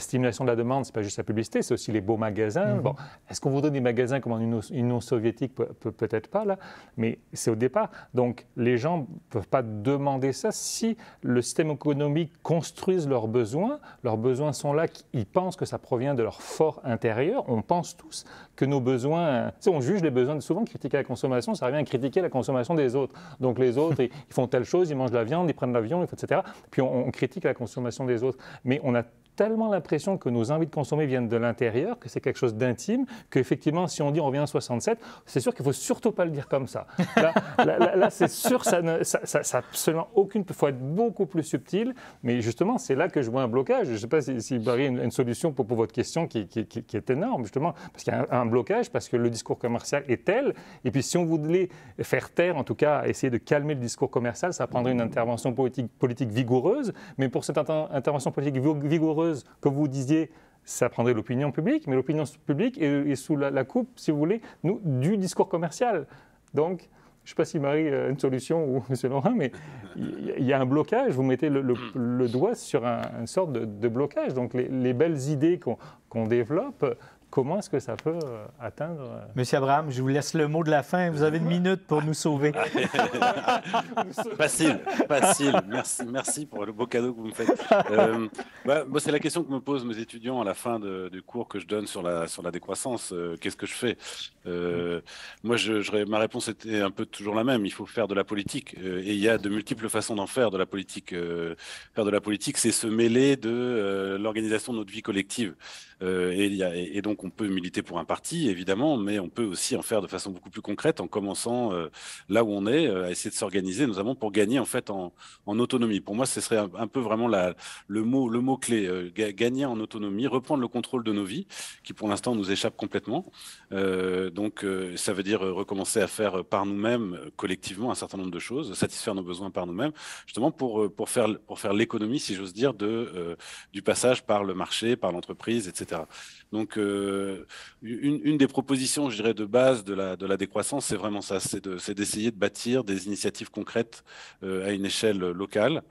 stimulation de la demande, c'est pas juste la publicité, c'est aussi les beaux magasins. Mhm. Bon, est-ce qu'on voudrait des magasins comme en Union, soviétique Peut-être pas là, mais c'est au départ. Donc les gens ne peuvent pas demander ça si le système économique construise leurs besoins. Leurs besoins sont là, ils pensent que ça provient de leur fort intérieur, on pense tous que nos besoins, on juge les besoins, souvent critiquer la consommation, ça revient à critiquer la consommation des autres. Donc les autres, ils font telle chose, ils mangent de la viande, ils prennent l'avion, etc. Puis on critique la consommation des autres. Mais on a tellement l'impression que nos envies de consommer viennent de l'intérieur, que c'est quelque chose d'intime, qu'effectivement, si on dit on revient en 67, c'est sûr qu'il ne faut surtout pas le dire comme ça. Là, c'est sûr, ça n'a absolument aucune. Il faut être beaucoup plus subtil, mais justement, c'est là que je vois un blocage. Je ne sais pas si, si Barry a une, solution pour, pour votre question qui, est énorme, justement, parce qu'il y a un, blocage, parce que le discours commercial est tel. Et puis, si on voulait faire taire, en tout cas, essayer de calmer le discours commercial, ça prendrait une intervention politique, politique vigoureuse. Mais pour cette intervention politique vigoureuse, que vous disiez, ça prendrait l'opinion publique, mais l'opinion publique est, sous la, coupe, si vous voulez, nous, du discours commercial. Donc, je ne sais pas si Marie a une solution ou M. Laurent, mais il y, a un blocage. Vous mettez le, doigt sur une sorte de, blocage. Donc, les, belles idées qu'on développe comment est-ce que ça peut euh, atteindre. Euh, Monsieur Abraham, je vous laisse le mot de la fin. Vous avez une minute pour nous sauver. [LAUGHS] facile, facile. Merci, merci pour le beau cadeau que vous me faites. Euh, bah, c'est la question que me posent mes étudiants à la fin de, du cours que je donne sur la, sur la décroissance. Qu'est-ce que je fais Moi, je, ma réponse était un peu toujours la même. Il faut faire de la politique. et il y a de multiples façons d'en faire de la politique. faire de la politique, c'est se mêler de l'organisation de notre vie collective. Et, y a, et, et donc, on peut militer pour un parti, évidemment, mais on peut aussi en faire de façon beaucoup plus concrète en commençant euh, là où on est, euh, à essayer de s'organiser, Nous notamment pour gagner en fait en, autonomie. Pour moi, ce serait un, peu vraiment le mot le mot clé euh, gagner en autonomie, reprendre le contrôle de nos vies, qui pour l'instant nous échappe complètement. donc, ça veut dire recommencer à faire par nous-mêmes collectivement un certain nombre de choses, satisfaire nos besoins par nous-mêmes, justement pour pour faire pour faire l'économie, si j'ose dire, du passage par le marché, par l'entreprise, etc. Donc, euh, une, des propositions, je dirais, de base de la, de la décroissance, c'est vraiment ça, c'est d'essayer de, bâtir des initiatives concrètes euh, à une échelle locale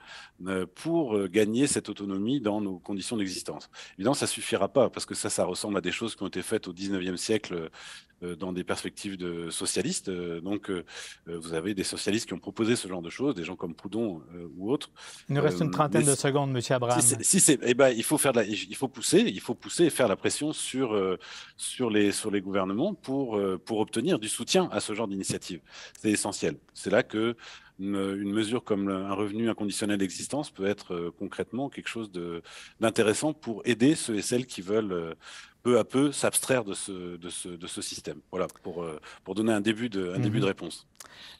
euh, pour gagner cette autonomie dans nos conditions d'existence. Évidemment, ça suffira pas, parce que ça, ça ressemble à des choses qui ont été faites au 19e siècle dans des perspectives de socialistes. Donc, vous avez des socialistes qui ont proposé ce genre de choses, des gens comme Proudhon ou autres. Il nous reste une trentaine de secondes, Monsieur Abraham. Si, si eh ben, il faut faire, il faut pousser, il faut pousser et faire la pression sur, euh, sur, les, sur les gouvernements pour, euh, pour obtenir du soutien à ce genre d'initiative. C'est essentiel. C'est là que une, mesure comme un revenu inconditionnel d'existence peut être euh, concrètement quelque chose d'intéressant pour aider ceux et celles qui veulent peu à peu s'abstraire de ce, de, ce, système. Voilà, pour, euh, pour donner un début de, un début de mhm. réponse.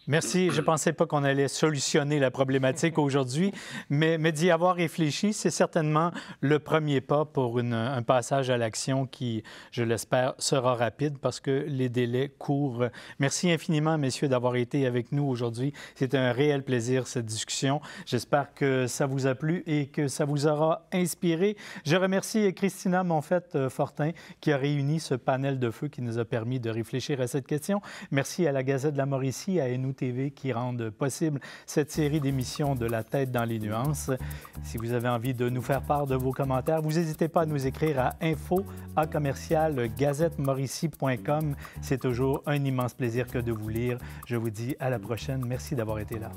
Merci. Je ne pensais pas qu'on allait solutionner la problématique aujourd'hui, mais, mais d'y avoir réfléchi, c'est certainement le premier pas pour un passage à l'action qui, je l'espère, sera rapide parce que les délais courent. Merci infiniment, messieurs, d'avoir été avec nous aujourd'hui. C'est un réel plaisir, cette discussion. J'espère que ça vous a plu et que ça vous aura inspiré. Je remercie Christina Monfette-Fortin qui a réuni ce panel de feu qui nous a permis de réfléchir à cette question. Merci à la Gazette de la Mauricie, à NU TV qui rendent possible cette série d'émissions de La tête dans les nuances. Si vous avez envie de nous faire part de vos commentaires, vous n'hésitez pas à nous écrire à info à commercial gazettemauricie.com. C'est toujours un immense plaisir que de vous lire. Je vous dis à la prochaine. Merci d'avoir été là.